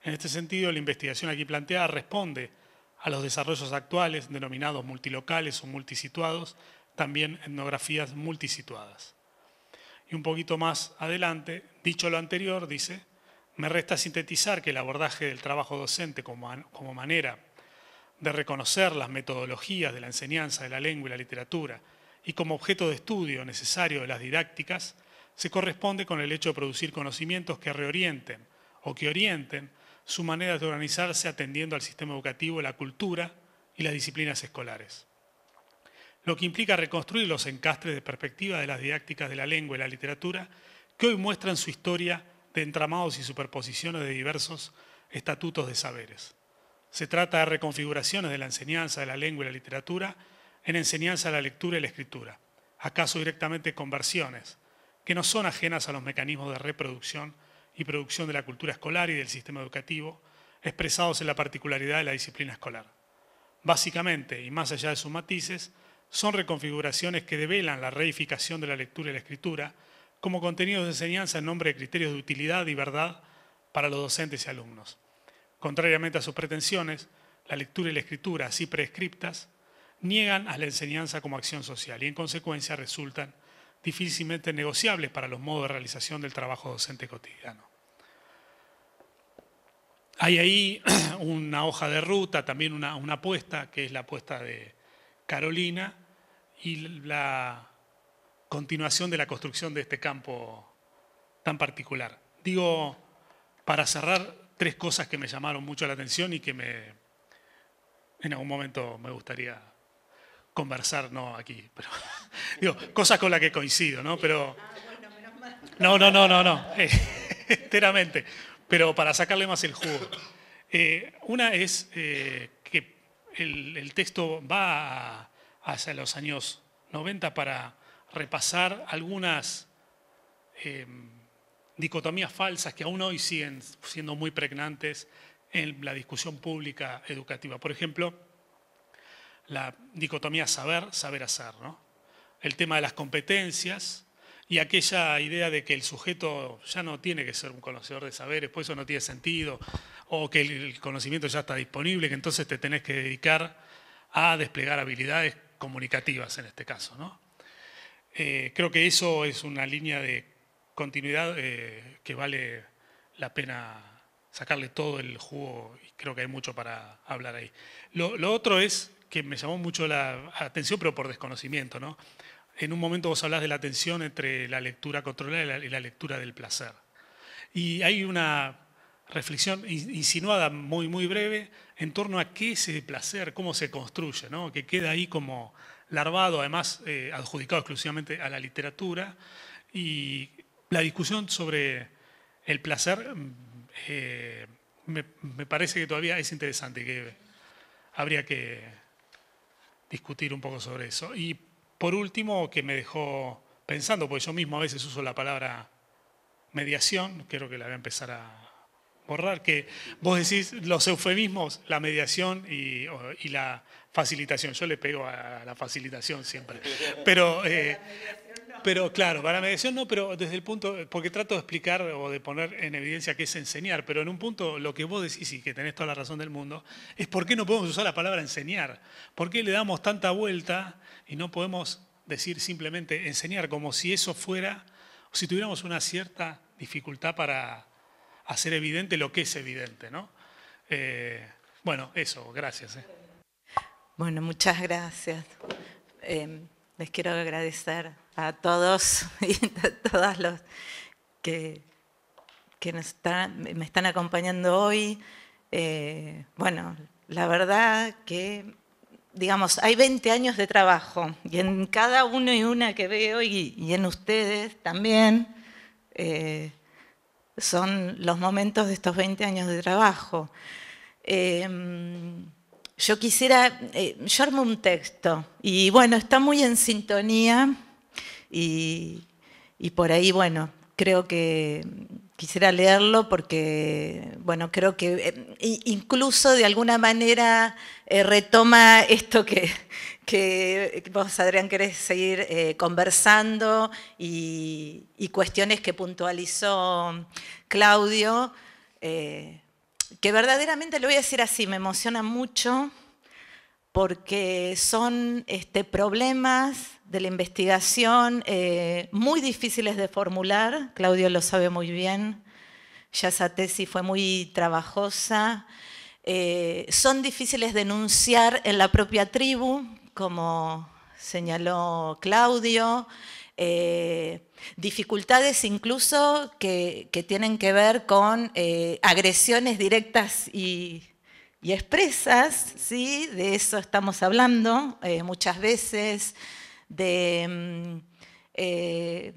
En este sentido, la investigación aquí planteada responde a los desarrollos actuales denominados multilocales o multisituados, también etnografías multisituadas. Y un poquito más adelante, dicho lo anterior, dice, me resta sintetizar que el abordaje del trabajo docente como, manera de reconocer las metodologías de la enseñanza de la lengua y la literatura y como objeto de estudio necesario de las didácticas, se corresponde con el hecho de producir conocimientos que reorienten o que orienten su manera de organizarse atendiendo al sistema educativo, la cultura y las disciplinas escolares lo que implica reconstruir los encastres de perspectiva de las didácticas de la lengua y la literatura que hoy muestran su historia de entramados y superposiciones de diversos estatutos de saberes. Se trata de reconfiguraciones de la enseñanza de la lengua y la literatura en enseñanza de la lectura y la escritura, acaso directamente conversiones, que no son ajenas a los mecanismos de reproducción y producción de la cultura escolar y del sistema educativo, expresados en la particularidad de la disciplina escolar. Básicamente, y más allá de sus matices, son reconfiguraciones que develan la reificación de la lectura y la escritura como contenidos de enseñanza en nombre de criterios de utilidad y verdad para los docentes y alumnos. Contrariamente a sus pretensiones, la lectura y la escritura, así prescriptas, niegan a la enseñanza como acción social y en consecuencia resultan difícilmente negociables para los modos de realización del trabajo docente cotidiano. Hay ahí *clears throat* una hoja de ruta, también una, una apuesta, que es la apuesta de Carolina, y la continuación de la construcción de este campo tan particular. Digo, para cerrar, tres cosas que me llamaron mucho la atención y que me, en algún momento me gustaría conversar, no aquí, pero *laughs* digo, cosas con las que coincido, ¿no? Pero, ah, no, no, no, no, no, *laughs* enteramente, pero para sacarle más el jugo. Eh, una es eh, que el, el, texto va a hacia los años 90 para repasar algunas eh, dicotomías falsas que aún hoy siguen siendo muy pregnantes en la discusión pública educativa. Por ejemplo, la dicotomía saber, saber hacer, ¿no? el tema de las competencias y aquella idea de que el sujeto ya no tiene que ser un conocedor de saberes, pues eso no tiene sentido, o que el conocimiento ya está disponible, que entonces te tenés que dedicar a desplegar habilidades comunicativas en este caso. ¿no? Eh, creo que eso es una línea de continuidad eh, que vale la pena sacarle todo el jugo y creo que hay mucho para hablar ahí. Lo, otro es que me llamó mucho la atención, pero por desconocimiento. ¿no? En un momento vos hablas de la tensión entre la lectura controlada y la lectura del placer. Y hay una reflexión insinuada muy, muy breve en torno a qué es el placer, cómo se construye, que queda ahí como larvado, además eh, adjudicado exclusivamente a la literatura. Y la discusión sobre el placer mm, eh, me, me, parece que todavía es interesante, que habría que discutir un poco sobre eso. Y por último, que me dejó pensando, porque yo mismo a veces uso la palabra mediación, creo que la voy a empezar a borrar, que vos decís los eufemismos, la mediación y, la facilitación. Yo le pego a la facilitación siempre. *laughs* Pero, eh, pero claro, para la mediación no, pero desde el punto, porque trato de explicar o de poner en evidencia que es enseñar, pero en un punto lo que vos decís y que tenés toda la razón del mundo, es por qué no podemos usar la palabra enseñar, por qué le damos tanta vuelta y no podemos decir simplemente enseñar, como si eso fuera, o si tuviéramos una cierta dificultad para hacer evidente lo que es evidente, ¿no? Eh, bueno, eso, gracias. Eh. Bueno, muchas gracias. Em, les quiero agradecer a todos *laughs* y a todas los que, que están, me están acompañando hoy. Eh, bueno, la verdad que digamos, hay 20 años de trabajo y en cada uno y una que veo y, en ustedes también, son los momentos de estos 20 años de trabajo. Em, yo quisiera, eh, yo un texto y bueno, está muy en sintonía y, y por ahí, bueno, creo que quisiera leerlo porque, bueno, creo que eh, incluso de alguna manera eh, retoma esto *laughs* que, vos, Adrián, querés seguir eh, conversando y, cuestiones que puntualizó Claudio, que verdaderamente lo voy a decir así, me emociona mucho porque son este, problemas de la investigación, eh, muy difíciles de formular, Claudio lo sabe muy bien, ya esa tesis fue muy trabajosa, eh, son difíciles de enunciar en la propia tribu, como señaló Claudio, eh, dificultades incluso que, tienen que ver con agresiones directas y, expresas, ¿sí? de eso estamos hablando muchas veces, de mm, eh,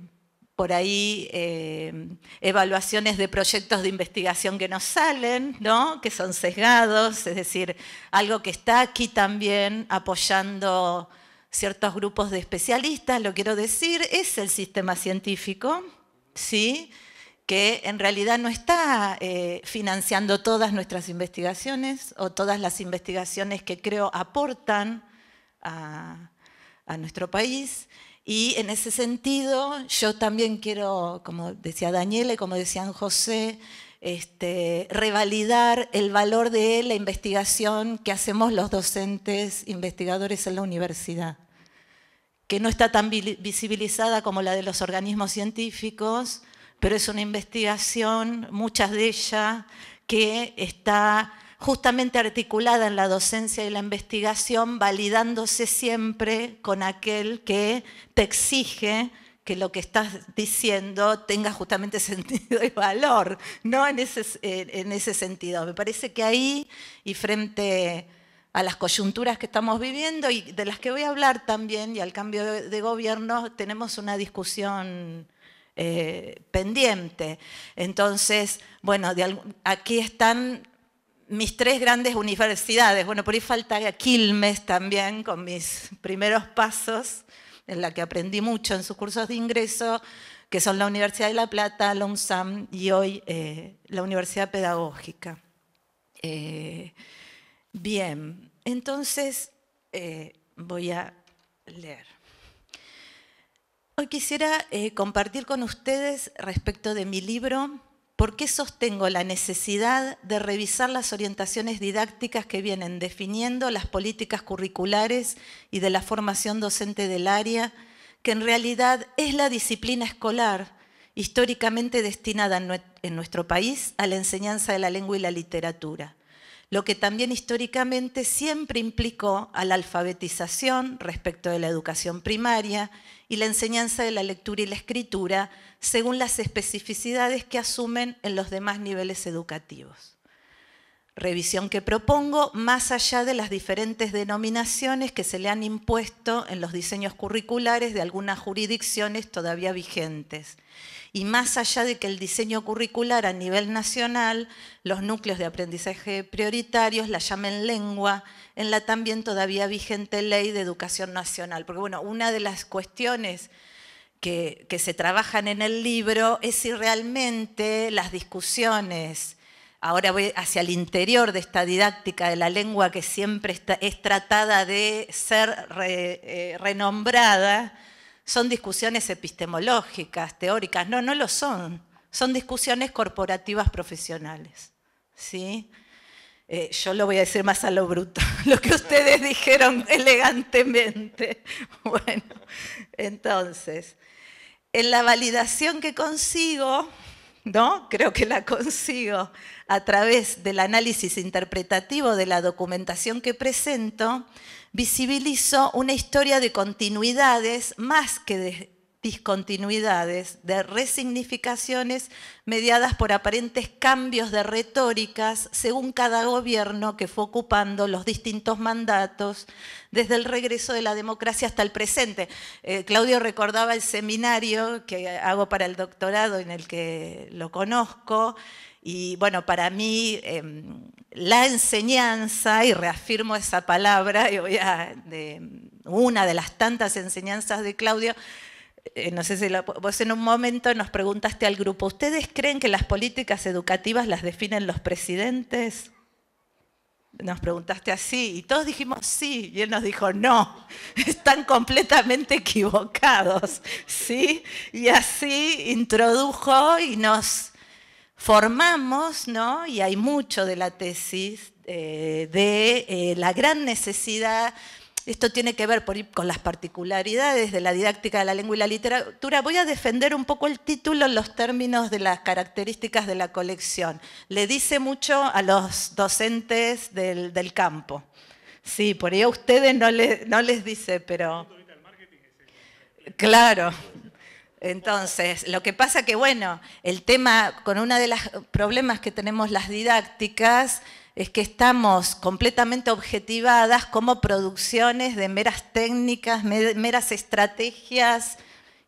por ahí eh, evaluaciones de proyectos de investigación que nos salen, ¿no? que son sesgados, es decir, algo que está aquí también apoyando ciertos grupos de especialistas, lo quiero decir, es el sistema científico, ¿sí? que en realidad no está eh, financiando todas nuestras investigaciones o todas las investigaciones que creo aportan a a nuestro país. Y en ese sentido, yo también quiero, como decía Daniela y como decía José, este, revalidar el valor de la investigación que hacemos los docentes investigadores en la universidad, que no está tan visibilizada como la de los organismos científicos, pero es una investigación, muchas de ellas, que está justamente articulada en la docencia y la investigación, validándose siempre con aquel que te exige que lo que estás diciendo tenga justamente *laughs* sentido y valor, ¿no? En ese, sentido. Me parece que ahí y frente a las coyunturas que estamos viviendo y de las que voy a hablar también y al cambio de gobierno, tenemos una discusión eh, pendiente. Entonces, bueno, aquí están mis tres grandes universidades. Bueno, por ahí falta Quilmes también, con mis primeros pasos, en la que aprendí mucho en sus cursos de ingreso, que son la Universidad de La Plata, la UNSAM y hoy eh, la Universidad Pedagógica. Eh, bien, entonces eh, voy a leer. Hoy quisiera compartir con ustedes respecto de mi libro ¿Por qué sostengo la necesidad de revisar las orientaciones didácticas que vienen definiendo las políticas curriculares y de la formación docente del área, que en realidad es la disciplina escolar históricamente destinada en nuestro país a la enseñanza de la lengua y la literatura? lo que también históricamente siempre implicó a la alfabetización respecto de la educación primaria y la enseñanza de la lectura y la escritura según las especificidades que asumen en los demás niveles educativos. Revisión que propongo más allá de las diferentes denominaciones que se le han impuesto en los diseños curriculares de algunas jurisdicciones todavía vigentes y más allá de que el diseño curricular a nivel nacional, los núcleos de aprendizaje prioritarios la llamen lengua, en la también todavía vigente ley de educación nacional. Porque bueno, una de las cuestiones que, se trabajan en el libro es si realmente las discusiones ahora voy hacia el interior de esta didáctica de la lengua que siempre está, es tratada de ser eh, renombrada, son discusiones epistemológicas, teóricas. No, no lo son. Son discusiones corporativas profesionales. ¿sí? Eh, yo lo voy a decir más a lo bruto, *laughs* lo que ustedes dijeron elegantemente. *laughs* Bueno, entonces, en la validación que consigo, ¿no? Creo que la consigo a través del análisis interpretativo de la documentación que presento, visibilizó una historia de continuidades más que de discontinuidades, de resignificaciones mediadas por aparentes cambios de retóricas según cada gobierno que fue ocupando los distintos mandatos desde el regreso de la democracia hasta el presente. Eh, Claudio recordaba el seminario que hago para el doctorado en el que lo conozco y bueno, para mí em, la enseñanza, y reafirmo esa palabra, de, una de las tantas enseñanzas de Claudio, eh, no sé si vos en un momento nos preguntaste al grupo, ¿ustedes creen que las políticas educativas las definen los presidentes? nos preguntaste así y todos dijimos sí y él nos dijo no, *laughs* están completamente equivocados, ¿sí? Y así introdujo y nos formamos, ¿no? y hay mucho de la tesis, eh, de eh, la gran necesidad, esto tiene que ver con las particularidades de la didáctica de la lengua y la literatura, voy a defender un poco el título en los términos de las características de la colección. Le dice mucho a los docentes del, campo. Sí, por ahí a ustedes no, no les dice, pero... Claro, entonces, lo que pasa que, bueno, el tema con uno de los problemas que tenemos las didácticas es que estamos completamente objetivadas como producciones de meras técnicas, meras estrategias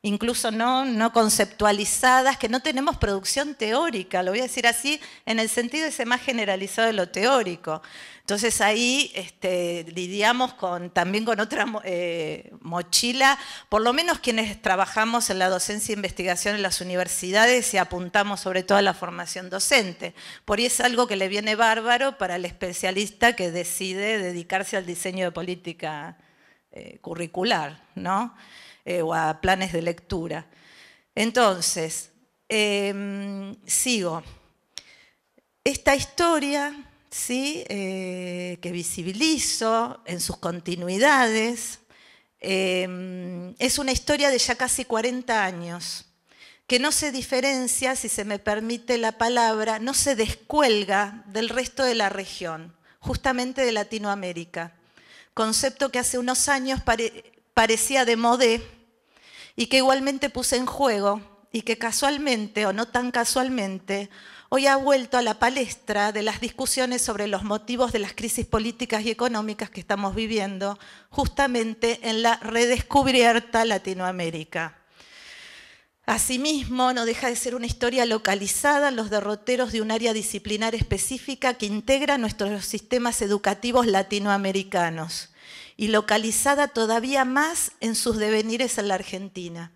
incluso no, conceptualizadas, que no tenemos producción teórica, lo voy a decir así, en el sentido ese más generalizado de lo teórico. Entonces ahí este, lidiamos con, también con otra eh, mochila, por lo menos quienes trabajamos en la docencia e investigación en las universidades y apuntamos sobre todo a la formación docente. Por ahí es algo que le viene bárbaro para el especialista que decide dedicarse al diseño de política eh, curricular, ¿no? Eh, o a planes de lectura. Entonces, em, sigo. Esta historia, ¿sí? Eh, que visibilizo en sus continuidades, em, es una historia de ya casi 40 años, que no se diferencia, si se me permite la palabra, no se descuelga del resto de la región, justamente de Latinoamérica. Concepto que hace unos años parecía de modé, y que igualmente puse en juego y que casualmente o no tan casualmente hoy ha vuelto a la palestra de las discusiones sobre los motivos de las crisis políticas y económicas que estamos viviendo justamente en la redescubierta Latinoamérica. Asimismo, no deja de ser una historia localizada en los derroteros de un área disciplinar específica que integra nuestros sistemas educativos latinoamericanos y localizada todavía más en sus devenires en la Argentina,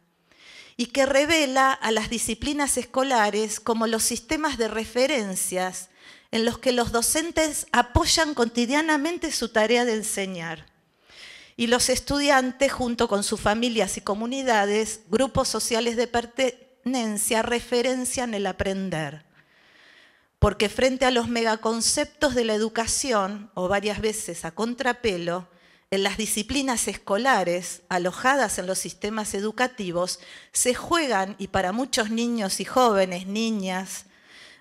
y que revela a las disciplinas escolares como los sistemas de referencias en los que los docentes apoyan cotidianamente su tarea de enseñar y los estudiantes, junto con sus familias y comunidades, grupos sociales de pertenencia, referencian el aprender. Porque frente a los megaconceptos de la educación, o varias veces a contrapelo, en las disciplinas escolares alojadas en los sistemas educativos se juegan, y para muchos niños y jóvenes, niñas,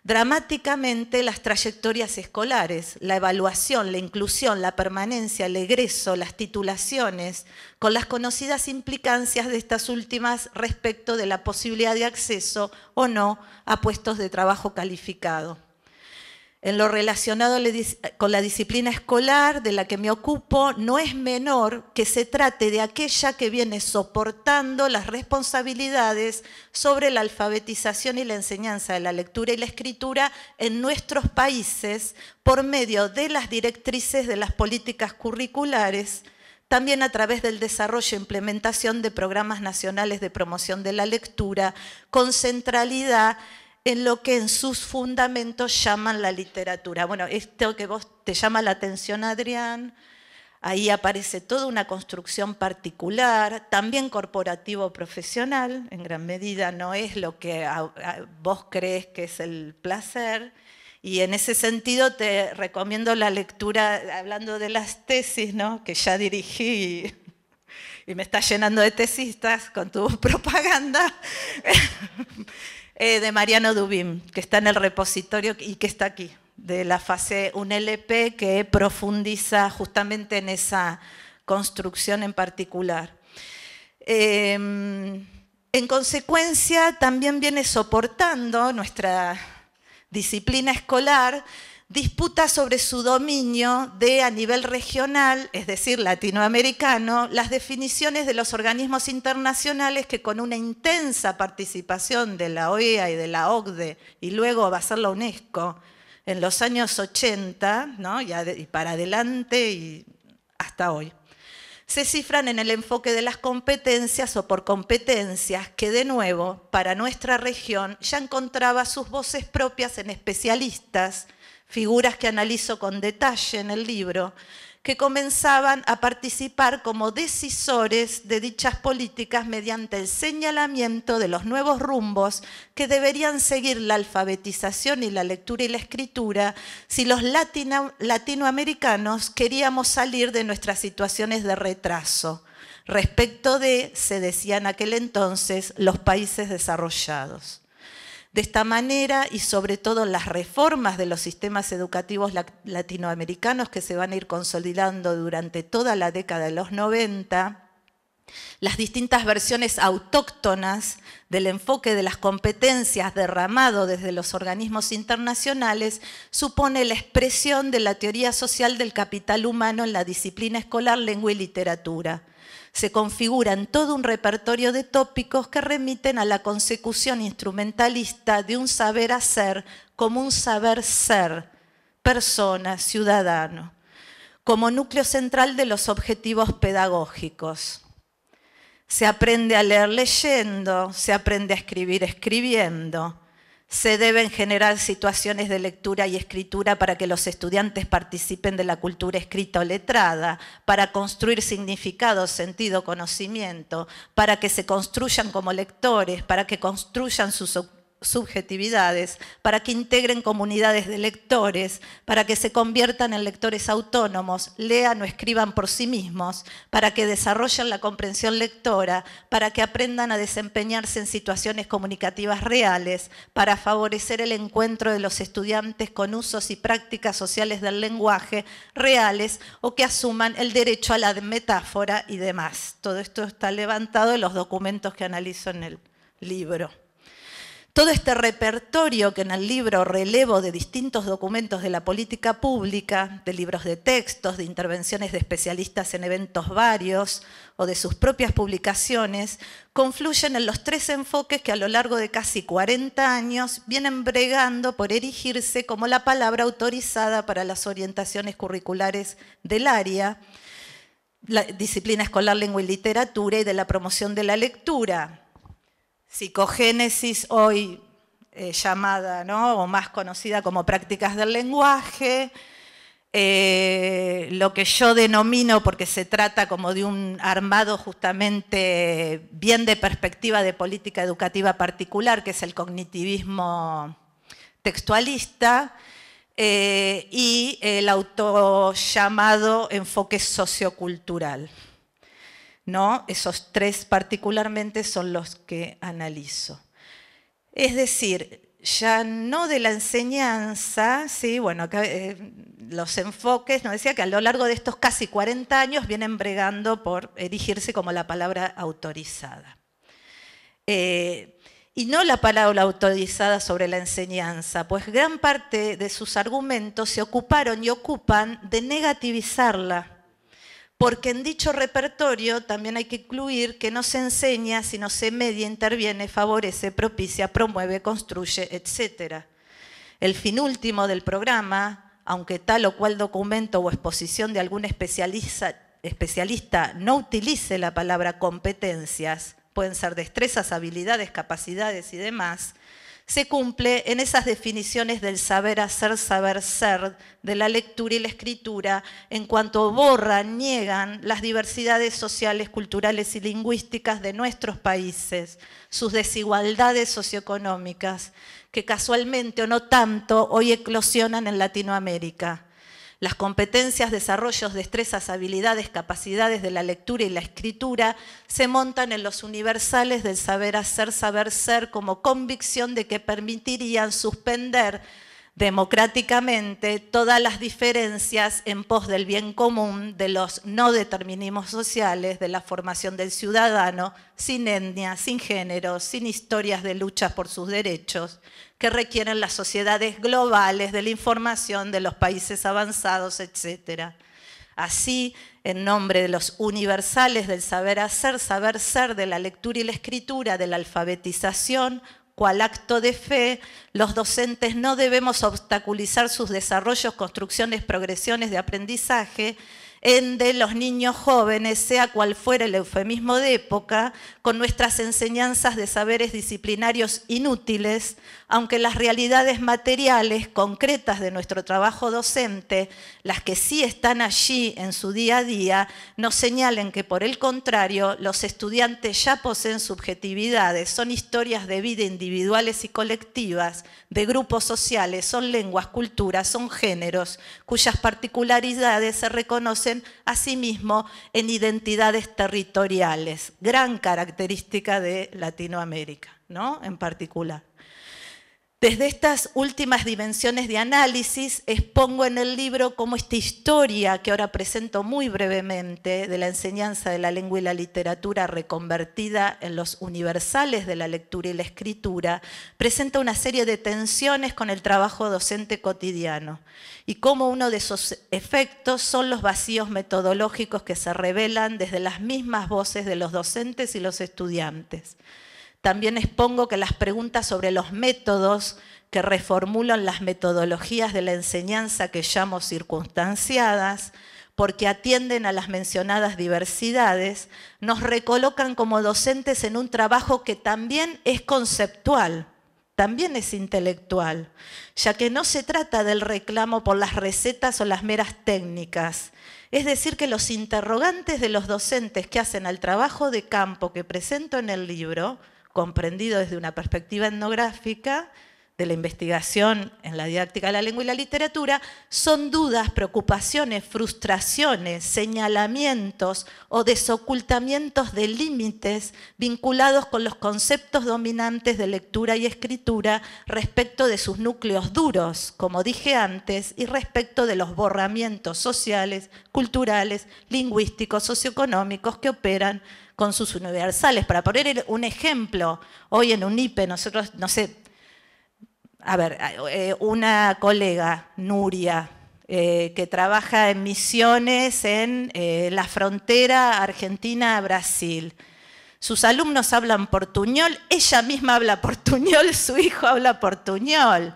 dramáticamente las trayectorias escolares, la evaluación, la inclusión, la permanencia, el egreso, las titulaciones, con las conocidas implicancias de estas últimas respecto de la posibilidad de acceso o no a puestos de trabajo calificado en lo relacionado con la disciplina escolar de la que me ocupo, no es menor que se trate de aquella que viene soportando las responsabilidades sobre la alfabetización y la enseñanza de la lectura y la escritura en nuestros países por medio de las directrices de las políticas curriculares, también a través del desarrollo e implementación de programas nacionales de promoción de la lectura, con centralidad en lo que en sus fundamentos llaman la literatura. Bueno, esto que vos te llama la atención, Adrián, ahí aparece toda una construcción particular, también corporativo profesional, en gran medida no es lo que vos crees que es el placer. Y en ese sentido te recomiendo la lectura, hablando de las tesis, ¿no? que ya dirigí y, me está llenando de tesistas con tu *laughs* propaganda. Eh, de Mariano Dubín, que está en el repositorio y que está aquí, de la fase, 1 LP que profundiza justamente en esa construcción en particular. Em, en consecuencia, también viene soportando nuestra disciplina escolar disputa sobre su dominio de a nivel regional, es decir, latinoamericano, las definiciones de los organismos internacionales que con una intensa participación de la OEA y de la OCDE, y luego va a ser la UNESCO, en los años 80 ¿no? y para adelante y hasta hoy, se cifran en el enfoque de las competencias o por competencias que de nuevo para nuestra región ya encontraba sus voces propias en especialistas, figuras que analizo con detalle en el libro, que comenzaban a participar como decisores de dichas políticas mediante el señalamiento de los nuevos rumbos que deberían seguir la alfabetización y la lectura y la escritura si los latinoamericanos queríamos salir de nuestras situaciones de retraso respecto de, se decían en aquel entonces, los países desarrollados. De esta manera y sobre todo las reformas de los sistemas educativos latinoamericanos que se van a ir consolidando durante toda la década de los 90, las distintas versiones autóctonas del enfoque de las competencias derramado desde los organismos internacionales supone la expresión de la teoría social del capital humano en la disciplina escolar, lengua y literatura se configuran todo un repertorio de tópicos que remiten a la consecución instrumentalista de un saber hacer como un saber ser, persona, ciudadano, como núcleo central de los objetivos pedagógicos. Se aprende a leer leyendo, se aprende a escribir escribiendo, se deben generar situaciones de lectura y escritura para que los estudiantes participen de la cultura escrita o letrada, para construir significado, sentido, conocimiento, para que se construyan como lectores, para que construyan sus subjetividades, para que integren comunidades de lectores, para que se conviertan en lectores autónomos, lean o escriban por sí mismos, para que desarrollen la comprensión lectora, para que aprendan a desempeñarse en situaciones comunicativas reales, para favorecer el encuentro de los estudiantes con usos y prácticas sociales del lenguaje reales o que asuman el derecho a la metáfora y demás. Todo esto está levantado en los documentos que analizo en el libro todo este repertorio que en el libro relevo de distintos documentos de la política pública, de libros de textos, de intervenciones de especialistas en eventos varios o de sus propias publicaciones, confluyen en los tres enfoques que a lo largo de casi 40 años vienen bregando por erigirse como la palabra autorizada para las orientaciones curriculares del área, la disciplina escolar, lengua y literatura y de la promoción de la lectura psicogénesis hoy eh, llamada, o más conocida como prácticas del lenguaje, eh, lo que yo denomino, porque se trata como de un armado justamente bien de perspectiva de política educativa particular, que es el cognitivismo textualista, eh, y el llamado enfoque sociocultural. ¿no? Esos tres particularmente son los que analizo. Es decir, ya no de la enseñanza, sí, bueno, eh, los enfoques, nos decía que a lo largo de estos casi 40 años vienen bregando por erigirse como la palabra autorizada. Eh, y no la palabra autorizada sobre la enseñanza, pues gran parte de sus argumentos se ocuparon y ocupan de negativizarla porque en dicho repertorio también hay que incluir que no se enseña, sino se media, interviene, favorece, propicia, promueve, construye, etc. El fin último del programa, aunque tal o cual documento o exposición de algún especialista no utilice la palabra competencias, pueden ser destrezas, habilidades, capacidades y demás, se cumple en esas definiciones del saber hacer, saber ser, de la lectura y la escritura, en cuanto borran, niegan las diversidades sociales, culturales y lingüísticas de nuestros países, sus desigualdades socioeconómicas, que casualmente o no tanto hoy eclosionan en Latinoamérica las competencias, desarrollos, destrezas, habilidades, capacidades de la lectura y la escritura se montan en los universales del saber hacer, saber ser, como convicción de que permitirían suspender democráticamente todas las diferencias en pos del bien común, de los no determinismos sociales, de la formación del ciudadano, sin etnia, sin género, sin historias de luchas por sus derechos, que requieren las sociedades globales de la información de los países avanzados, etc. Así, en nombre de los universales del saber hacer, saber ser, de la lectura y la escritura, de la alfabetización, cual acto de fe, los docentes no debemos obstaculizar sus desarrollos, construcciones, progresiones de aprendizaje, en los niños jóvenes, sea cual fuera el eufemismo de época, con nuestras enseñanzas de saberes disciplinarios inútiles, aunque las realidades materiales concretas de nuestro trabajo docente, las que sí están allí en su día a día, nos señalen que por el contrario, los estudiantes ya poseen subjetividades, son historias de vida individuales y colectivas, de grupos sociales, son lenguas, culturas, son géneros, cuyas particularidades se reconocen asimismo en identidades territoriales, gran característica de Latinoamérica, ¿no? En particular. Desde estas últimas dimensiones de análisis expongo en el libro cómo esta historia, que ahora presento muy brevemente, de la enseñanza de la lengua y la literatura reconvertida en los universales de la lectura y la escritura, presenta una serie de tensiones con el trabajo docente cotidiano y cómo uno de esos efectos son los vacíos metodológicos que se revelan desde las mismas voces de los docentes y los estudiantes. También expongo que las preguntas sobre los métodos que reformulan las metodologías de la enseñanza que llamo circunstanciadas, porque atienden a las mencionadas diversidades, nos recolocan como docentes en un trabajo que también es conceptual, también es intelectual, ya que no se trata del reclamo por las recetas o las meras técnicas. Es decir, que los interrogantes de los docentes que hacen al trabajo de campo que presento en el libro, comprendido desde una perspectiva etnográfica de la investigación en la didáctica de la lengua y la literatura, son dudas, preocupaciones, frustraciones, señalamientos o desocultamientos de límites vinculados con los conceptos dominantes de lectura y escritura respecto de sus núcleos duros, como dije antes, y respecto de los borramientos sociales, culturales, lingüísticos, socioeconómicos que operan con sus universales. Para poner un ejemplo, hoy en UNIPE nosotros, no sé, a ver, eh, una colega, Nuria, eh, que trabaja en misiones en eh, la frontera Argentina-Brasil. Sus alumnos hablan portuñol, ella misma habla portuñol, *laughs* su hijo habla portuñol.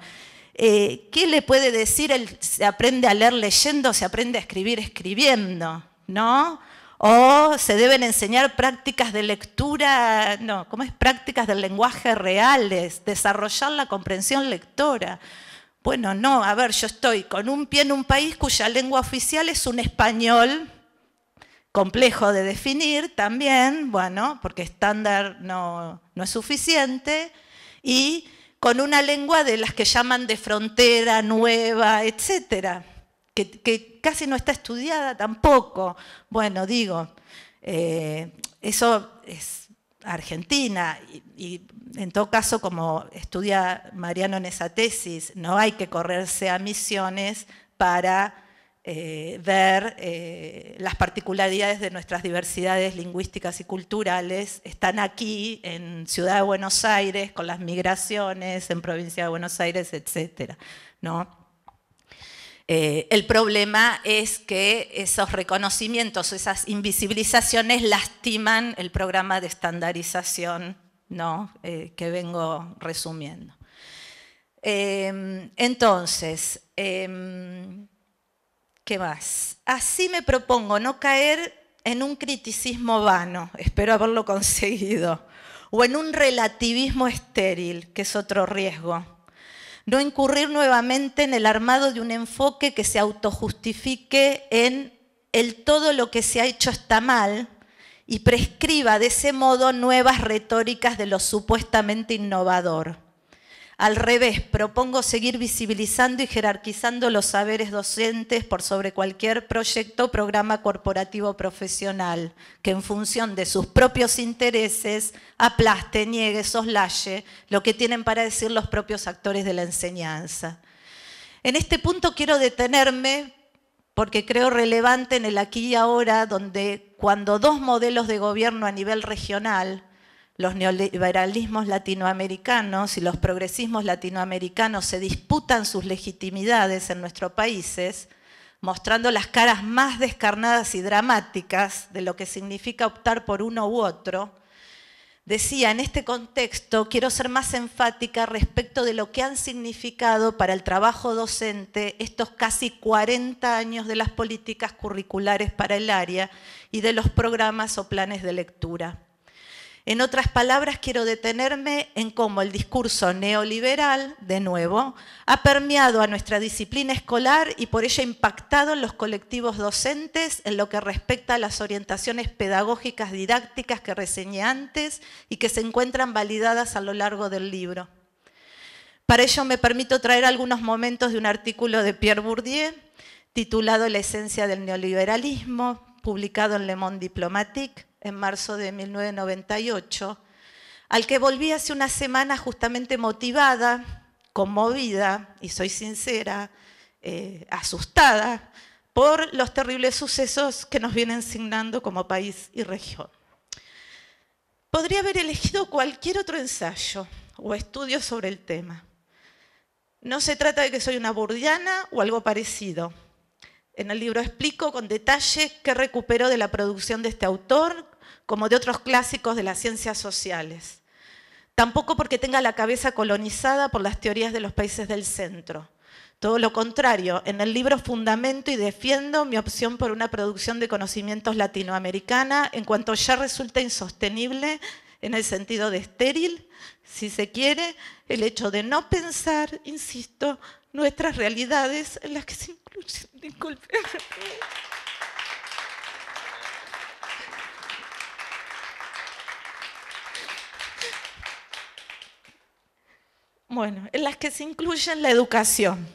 Eh, ¿Qué le puede decir? El, se aprende a leer leyendo, se aprende a escribir escribiendo, ¿no? o se deben enseñar prácticas de lectura, no, ¿cómo es? Prácticas del lenguaje reales, desarrollar la comprensión lectora. Bueno, no, a ver, yo estoy con un pie en un país cuya lengua oficial es un español, complejo de definir también, bueno, porque estándar no, no es suficiente, y con una lengua de las que llaman de frontera, nueva, etcétera que, casi no está estudiada tampoco. Bueno, digo, eh, eso es Argentina y, en todo caso, como estudia Mariano en esa tesis, no hay que correrse a misiones para eh, ver eh, las particularidades de nuestras diversidades lingüísticas y culturales. Están aquí, en Ciudad de Buenos Aires, con las migraciones, en Provincia de Buenos Aires, etc. ¿no? Eh, el problema es que esos reconocimientos, esas invisibilizaciones lastiman el programa de estandarización eh, que vengo resumiendo. Em, entonces, em, ¿qué más? Así me propongo no caer en un criticismo vano, espero haberlo *laughs* conseguido, o en un relativismo estéril, que es otro riesgo no incurrir nuevamente en el armado de un enfoque que se autojustifique en el todo lo que se ha hecho está mal y prescriba de ese modo nuevas retóricas de lo supuestamente innovador. Al revés, propongo seguir visibilizando y jerarquizando los saberes docentes por sobre cualquier proyecto o programa corporativo profesional que en función de sus propios intereses aplaste, niegue, soslaye lo que tienen para decir los propios actores de la enseñanza. En este punto quiero detenerme porque creo relevante en el aquí y ahora, donde cuando dos modelos de gobierno a nivel regional, los neoliberalismos latinoamericanos y los progresismos latinoamericanos se disputan sus legitimidades en nuestros países, mostrando las caras más descarnadas y dramáticas de lo que significa optar por uno u otro, decía, en este contexto quiero ser más enfática respecto de lo que han significado para el trabajo docente estos casi 40 años de las políticas curriculares para el área y de los programas o planes de lectura. En otras palabras, quiero detenerme en cómo el discurso neoliberal, de nuevo, ha permeado a nuestra disciplina escolar y por ello impactado en los colectivos docentes en lo que respecta a las orientaciones pedagógicas didácticas que reseñé antes y que se encuentran validadas a lo largo del libro. Para ello me permito traer algunos momentos de un artículo de Pierre Bourdieu titulado La esencia del neoliberalismo, publicado en Le Monde Diplomatique, en marzo de 1998, al que volví hace una semana justamente motivada, conmovida, y soy sincera, eh, asustada por los terribles sucesos que nos vienen signando como país y región. Podría haber elegido cualquier otro ensayo o estudio sobre el tema. No se trata de que soy una burdiana o algo parecido. En el libro explico con detalle qué recupero de la producción de este autor, como de otros clásicos de las ciencias sociales. Tampoco porque tenga la cabeza colonizada por las teorías de los países del centro. Todo lo contrario, en el libro fundamento y defiendo mi opción por una producción de conocimientos latinoamericana en cuanto ya resulta insostenible en el sentido de estéril, si se quiere, el hecho de no pensar, insisto, nuestras realidades en las que se incluyen. *laughs* Bueno, en las que se incluye la educación,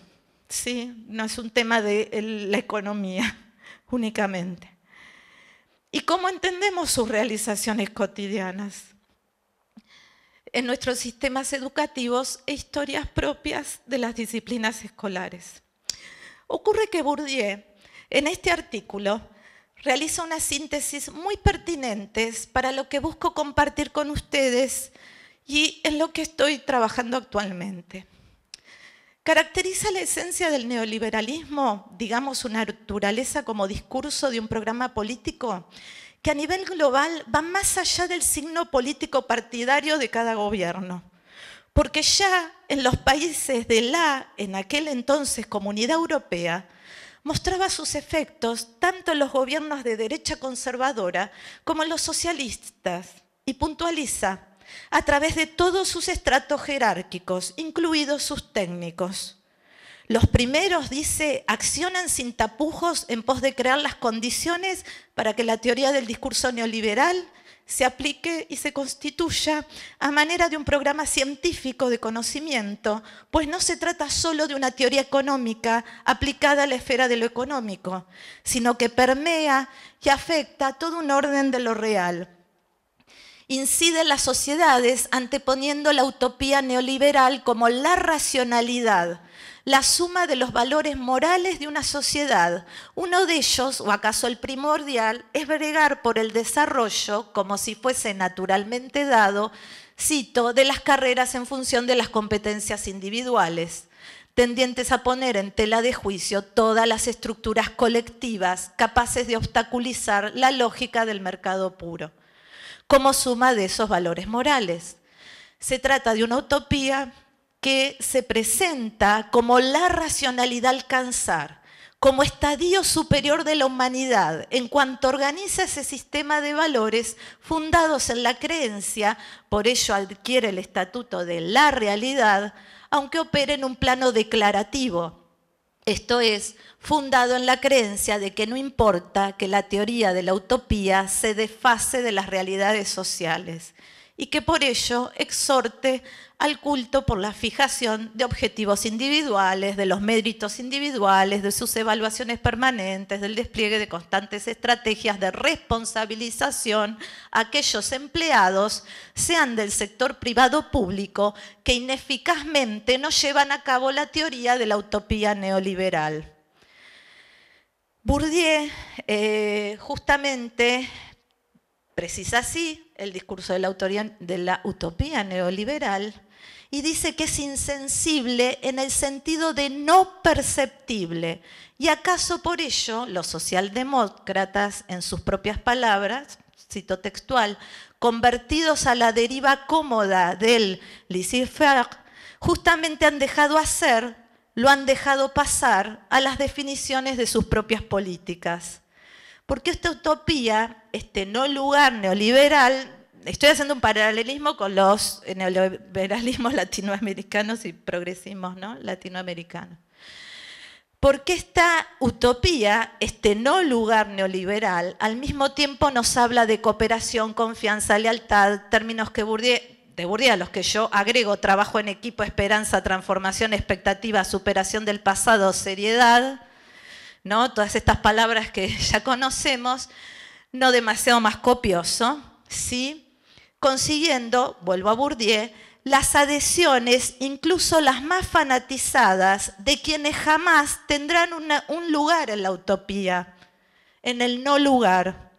¿sí? No es un tema de la economía *laughs* únicamente. ¿Y cómo entendemos sus realizaciones cotidianas? En nuestros sistemas educativos e historias propias de las disciplinas escolares. Ocurre que Bourdieu, en este artículo, realiza una síntesis muy pertinente para lo que busco compartir con ustedes y en lo que estoy trabajando actualmente. Caracteriza la esencia del neoliberalismo, digamos, una naturaleza como discurso de un programa político que a nivel global va más allá del signo político partidario de cada gobierno. Porque ya en los países de la, en aquel entonces, Comunidad Europea, mostraba sus efectos tanto en los gobiernos de derecha conservadora como en los socialistas y puntualiza a través de todos sus estratos jerárquicos, incluidos sus técnicos. Los primeros, dice, accionan sin tapujos en pos de crear las condiciones para que la teoría del discurso neoliberal se aplique y se constituya a manera de un programa científico de conocimiento, pues no se trata solo de una teoría económica aplicada a la esfera de lo económico, sino que permea y afecta a todo un orden de lo real, incide en las sociedades anteponiendo la utopía neoliberal como la racionalidad, la suma de los valores morales de una sociedad. Uno de ellos, o acaso el primordial, es bregar por el desarrollo, como si fuese naturalmente dado, cito, de las carreras en función de las competencias individuales tendientes a poner en tela de juicio todas las estructuras colectivas capaces de obstaculizar la lógica del mercado puro como suma de esos valores morales. Se trata de una utopía que se presenta como la racionalidad alcanzar, como estadio superior de la humanidad en cuanto organiza ese sistema de valores fundados en la creencia, por ello adquiere el estatuto de la realidad, aunque opere en un plano declarativo, esto es, fundado en la creencia de que no importa que la teoría de la utopía se desfase de las realidades sociales, y que por ello exhorte al culto por la fijación de objetivos individuales, de los méritos individuales, de sus evaluaciones permanentes, del despliegue de constantes estrategias de responsabilización a aquellos empleados, sean del sector privado o público, que ineficazmente no llevan a cabo la teoría de la utopía neoliberal. Bourdieu eh, justamente precisa así el discurso de la, de la utopía neoliberal y dice que es insensible en el sentido de no perceptible. Y acaso por ello los socialdemócratas, en sus propias palabras, cito textual, convertidos a la deriva cómoda del laissez justamente han dejado hacer, lo han dejado pasar a las definiciones de sus propias políticas porque esta utopía, este no lugar neoliberal, estoy haciendo un paralelismo con los eh, neoliberalismos *laughs* latinoamericanos y progresismos ¿no? latinoamericanos. Porque esta utopía, este no lugar neoliberal, al mismo tiempo nos habla de cooperación, confianza, lealtad, términos que de Bourdieu, a los que yo agrego trabajo en equipo, esperanza, transformación, expectativa, superación del pasado, seriedad, ¿no? Todas estas palabras que *laughs* ya conocemos, no demasiado más copioso, ¿sí? Consiguiendo, vuelvo a Bourdieu, las adhesiones, incluso las más fanatizadas, de quienes jamás tendrán un lugar en la utopía, en el no lugar.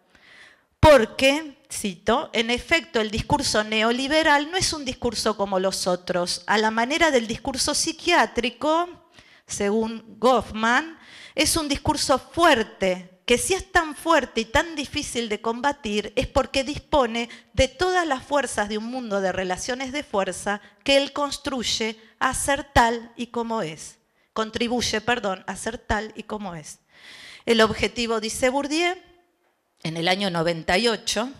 Porque, cito, en efecto, el discurso neoliberal no es un discurso como los otros, a la manera del discurso psiquiátrico, según Goffman, es un discurso fuerte, que si es tan fuerte y tan difícil de combatir, es porque dispone de todas las fuerzas de un mundo de relaciones de fuerza que él construye a ser tal y como es. Contribuye, perdón, a ser tal y como es. El objetivo, dice Bourdieu, en el año 98,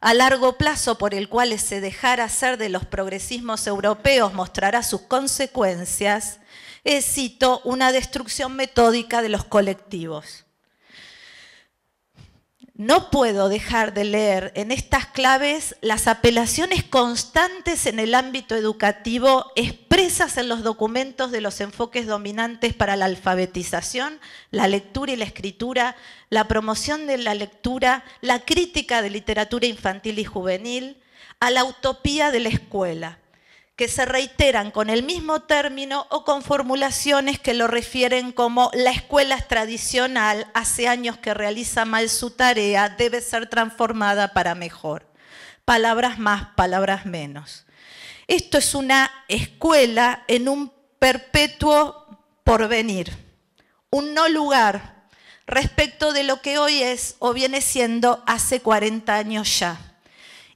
a largo plazo por el cual se dejara hacer de los progresismos europeos mostrará sus consecuencias, es, cito, una destrucción metódica de los colectivos. No puedo dejar de leer en estas claves las apelaciones constantes en el ámbito educativo expresas en los documentos de los enfoques dominantes para la alfabetización, la lectura y la escritura, la promoción de la lectura, la crítica de literatura infantil y juvenil, a la utopía de la escuela que se reiteran con el mismo término o con formulaciones que lo refieren como la escuela tradicional, hace años que realiza mal su tarea, debe ser transformada para mejor. Palabras más, palabras menos. Esto es una escuela en un perpetuo porvenir, un no lugar respecto de lo que hoy es o viene siendo hace 40 años ya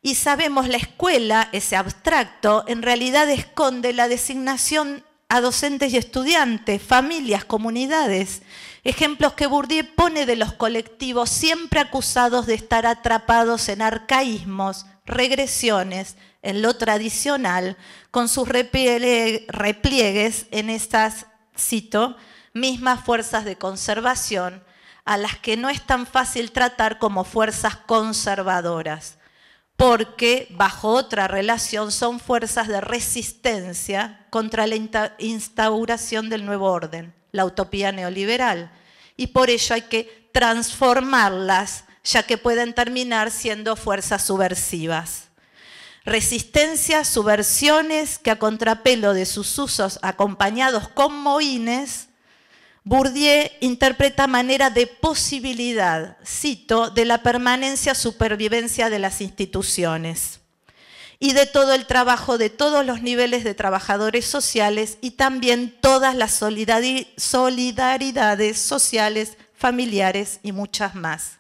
y sabemos la escuela, ese abstracto, en realidad esconde la designación a docentes y estudiantes, familias, comunidades, ejemplos que Bourdieu pone de los colectivos siempre acusados de estar atrapados en arcaísmos, regresiones, en lo tradicional, con sus repliegues en estas, cito, mismas fuerzas de conservación, a las que no es tan fácil tratar como fuerzas conservadoras porque bajo otra relación son fuerzas de resistencia contra la instauración del nuevo orden, la utopía neoliberal. Y por ello hay que transformarlas, ya que pueden terminar siendo fuerzas subversivas. Resistencias, subversiones que a contrapelo de sus usos acompañados con moines Bourdieu interpreta manera de posibilidad, cito, de la permanencia supervivencia de las instituciones y de todo el trabajo de todos los niveles de trabajadores sociales y también todas las solidaridades sociales, familiares y muchas más.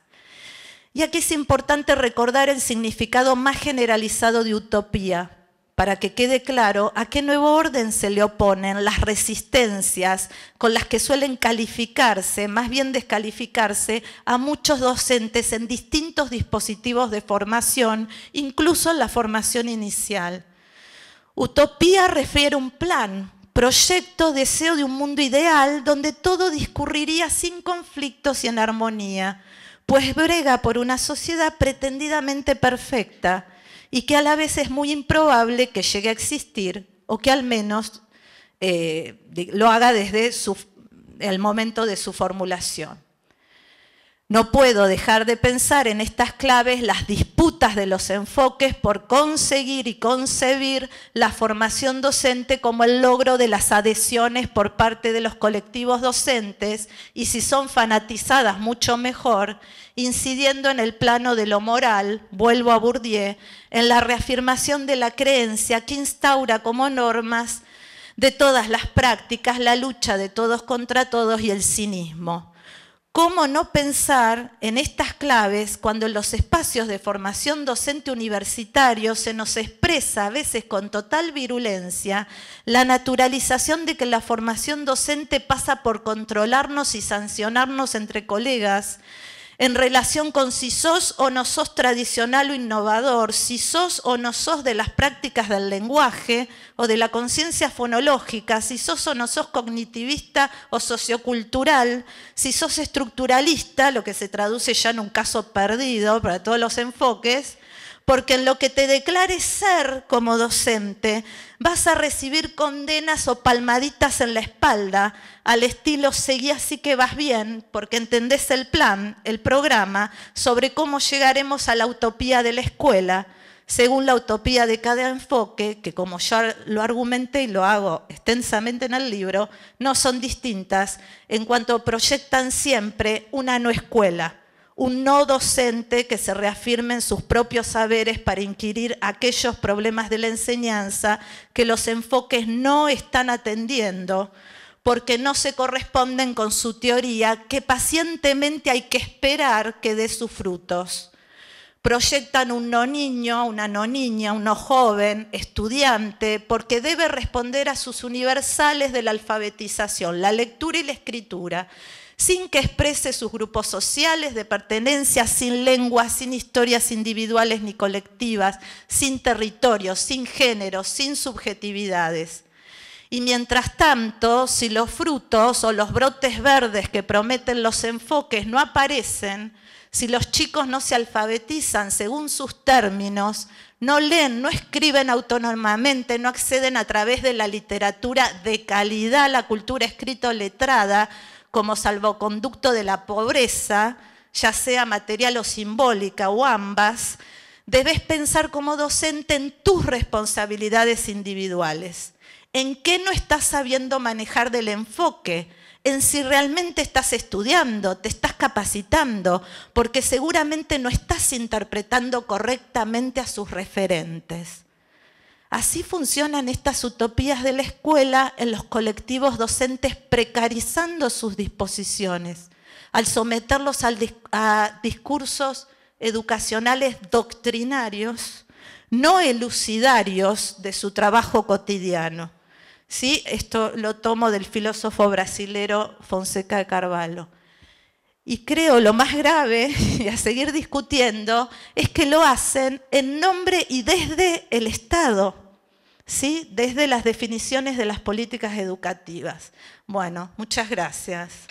Y aquí es importante recordar el significado más generalizado de utopía, para que quede claro a qué nuevo orden se le oponen las resistencias con las que suelen calificarse, más bien descalificarse, a muchos docentes en distintos dispositivos de formación, incluso en la formación inicial. Utopía refiere un plan, proyecto, deseo de un mundo ideal donde todo discurriría sin conflictos y en armonía, pues brega por una sociedad pretendidamente perfecta, y que a la vez es muy improbable que llegue a existir o que al menos eh, lo haga desde el momento de su formulación. No puedo dejar de pensar en estas claves, las disputas de los enfoques por conseguir y concebir la formación docente como el logro de las adhesiones por parte de los colectivos docentes y si son fanatizadas mucho mejor, incidiendo en el plano de lo moral, vuelvo a Bourdieu, en la reafirmación de la creencia que instaura como normas de todas las prácticas la lucha de todos contra todos y el cinismo. ¿Cómo no pensar en estas claves cuando en los espacios de formación docente universitario se nos expresa a veces con total virulencia la naturalización de que la formación docente pasa por controlarnos y sancionarnos entre colegas en relación con si sos o no sos tradicional o innovador, si sos o no sos de las prácticas del lenguaje o de la conciencia fonológica, si sos o no sos cognitivista o sociocultural, si sos estructuralista, lo que se traduce ya en un caso perdido para todos los enfoques, porque en lo que te declares ser como docente, vas a recibir condenas o palmaditas en la espalda, al estilo seguí así que vas bien, porque entendés el plan, el programa, sobre cómo llegaremos a la utopía de la escuela, según la utopía de cada enfoque, que como yo lo argumenté y lo hago extensamente en el libro, no son distintas en cuanto proyectan siempre una no escuela un no docente que se reafirme en sus propios saberes para inquirir aquellos problemas de la enseñanza que los enfoques no están atendiendo porque no se corresponden con su teoría que pacientemente hay que esperar que dé sus frutos. Proyectan un no niño, una no niña, un no joven, estudiante, porque debe responder a sus universales de la alfabetización, la lectura y la escritura sin que exprese sus grupos sociales de pertenencia, sin lenguas, sin historias individuales ni colectivas, sin territorios, sin géneros, sin subjetividades. Y mientras tanto, si los frutos o los brotes verdes que prometen los enfoques no aparecen, si los chicos no se alfabetizan según sus términos, no leen, no escriben autónomamente, no acceden a través de la literatura de calidad, a la cultura escrito letrada, como salvoconducto de la pobreza, ya sea material o simbólica o ambas, debes pensar como docente en tus responsabilidades individuales, en qué no estás sabiendo manejar del enfoque, en si realmente estás estudiando, te estás capacitando, porque seguramente no estás interpretando correctamente a sus referentes. Así funcionan estas utopías de la escuela en los colectivos docentes precarizando sus disposiciones, al someterlos a discursos educacionales doctrinarios, no elucidarios de su trabajo cotidiano. ¿Sí? Esto lo tomo del filósofo brasilero Fonseca de Carvalho. Y creo lo más grave, *laughs* y a seguir discutiendo, es que lo hacen en nombre y desde el Estado ¿sí? desde las definiciones de las políticas educativas. Bueno, muchas gracias.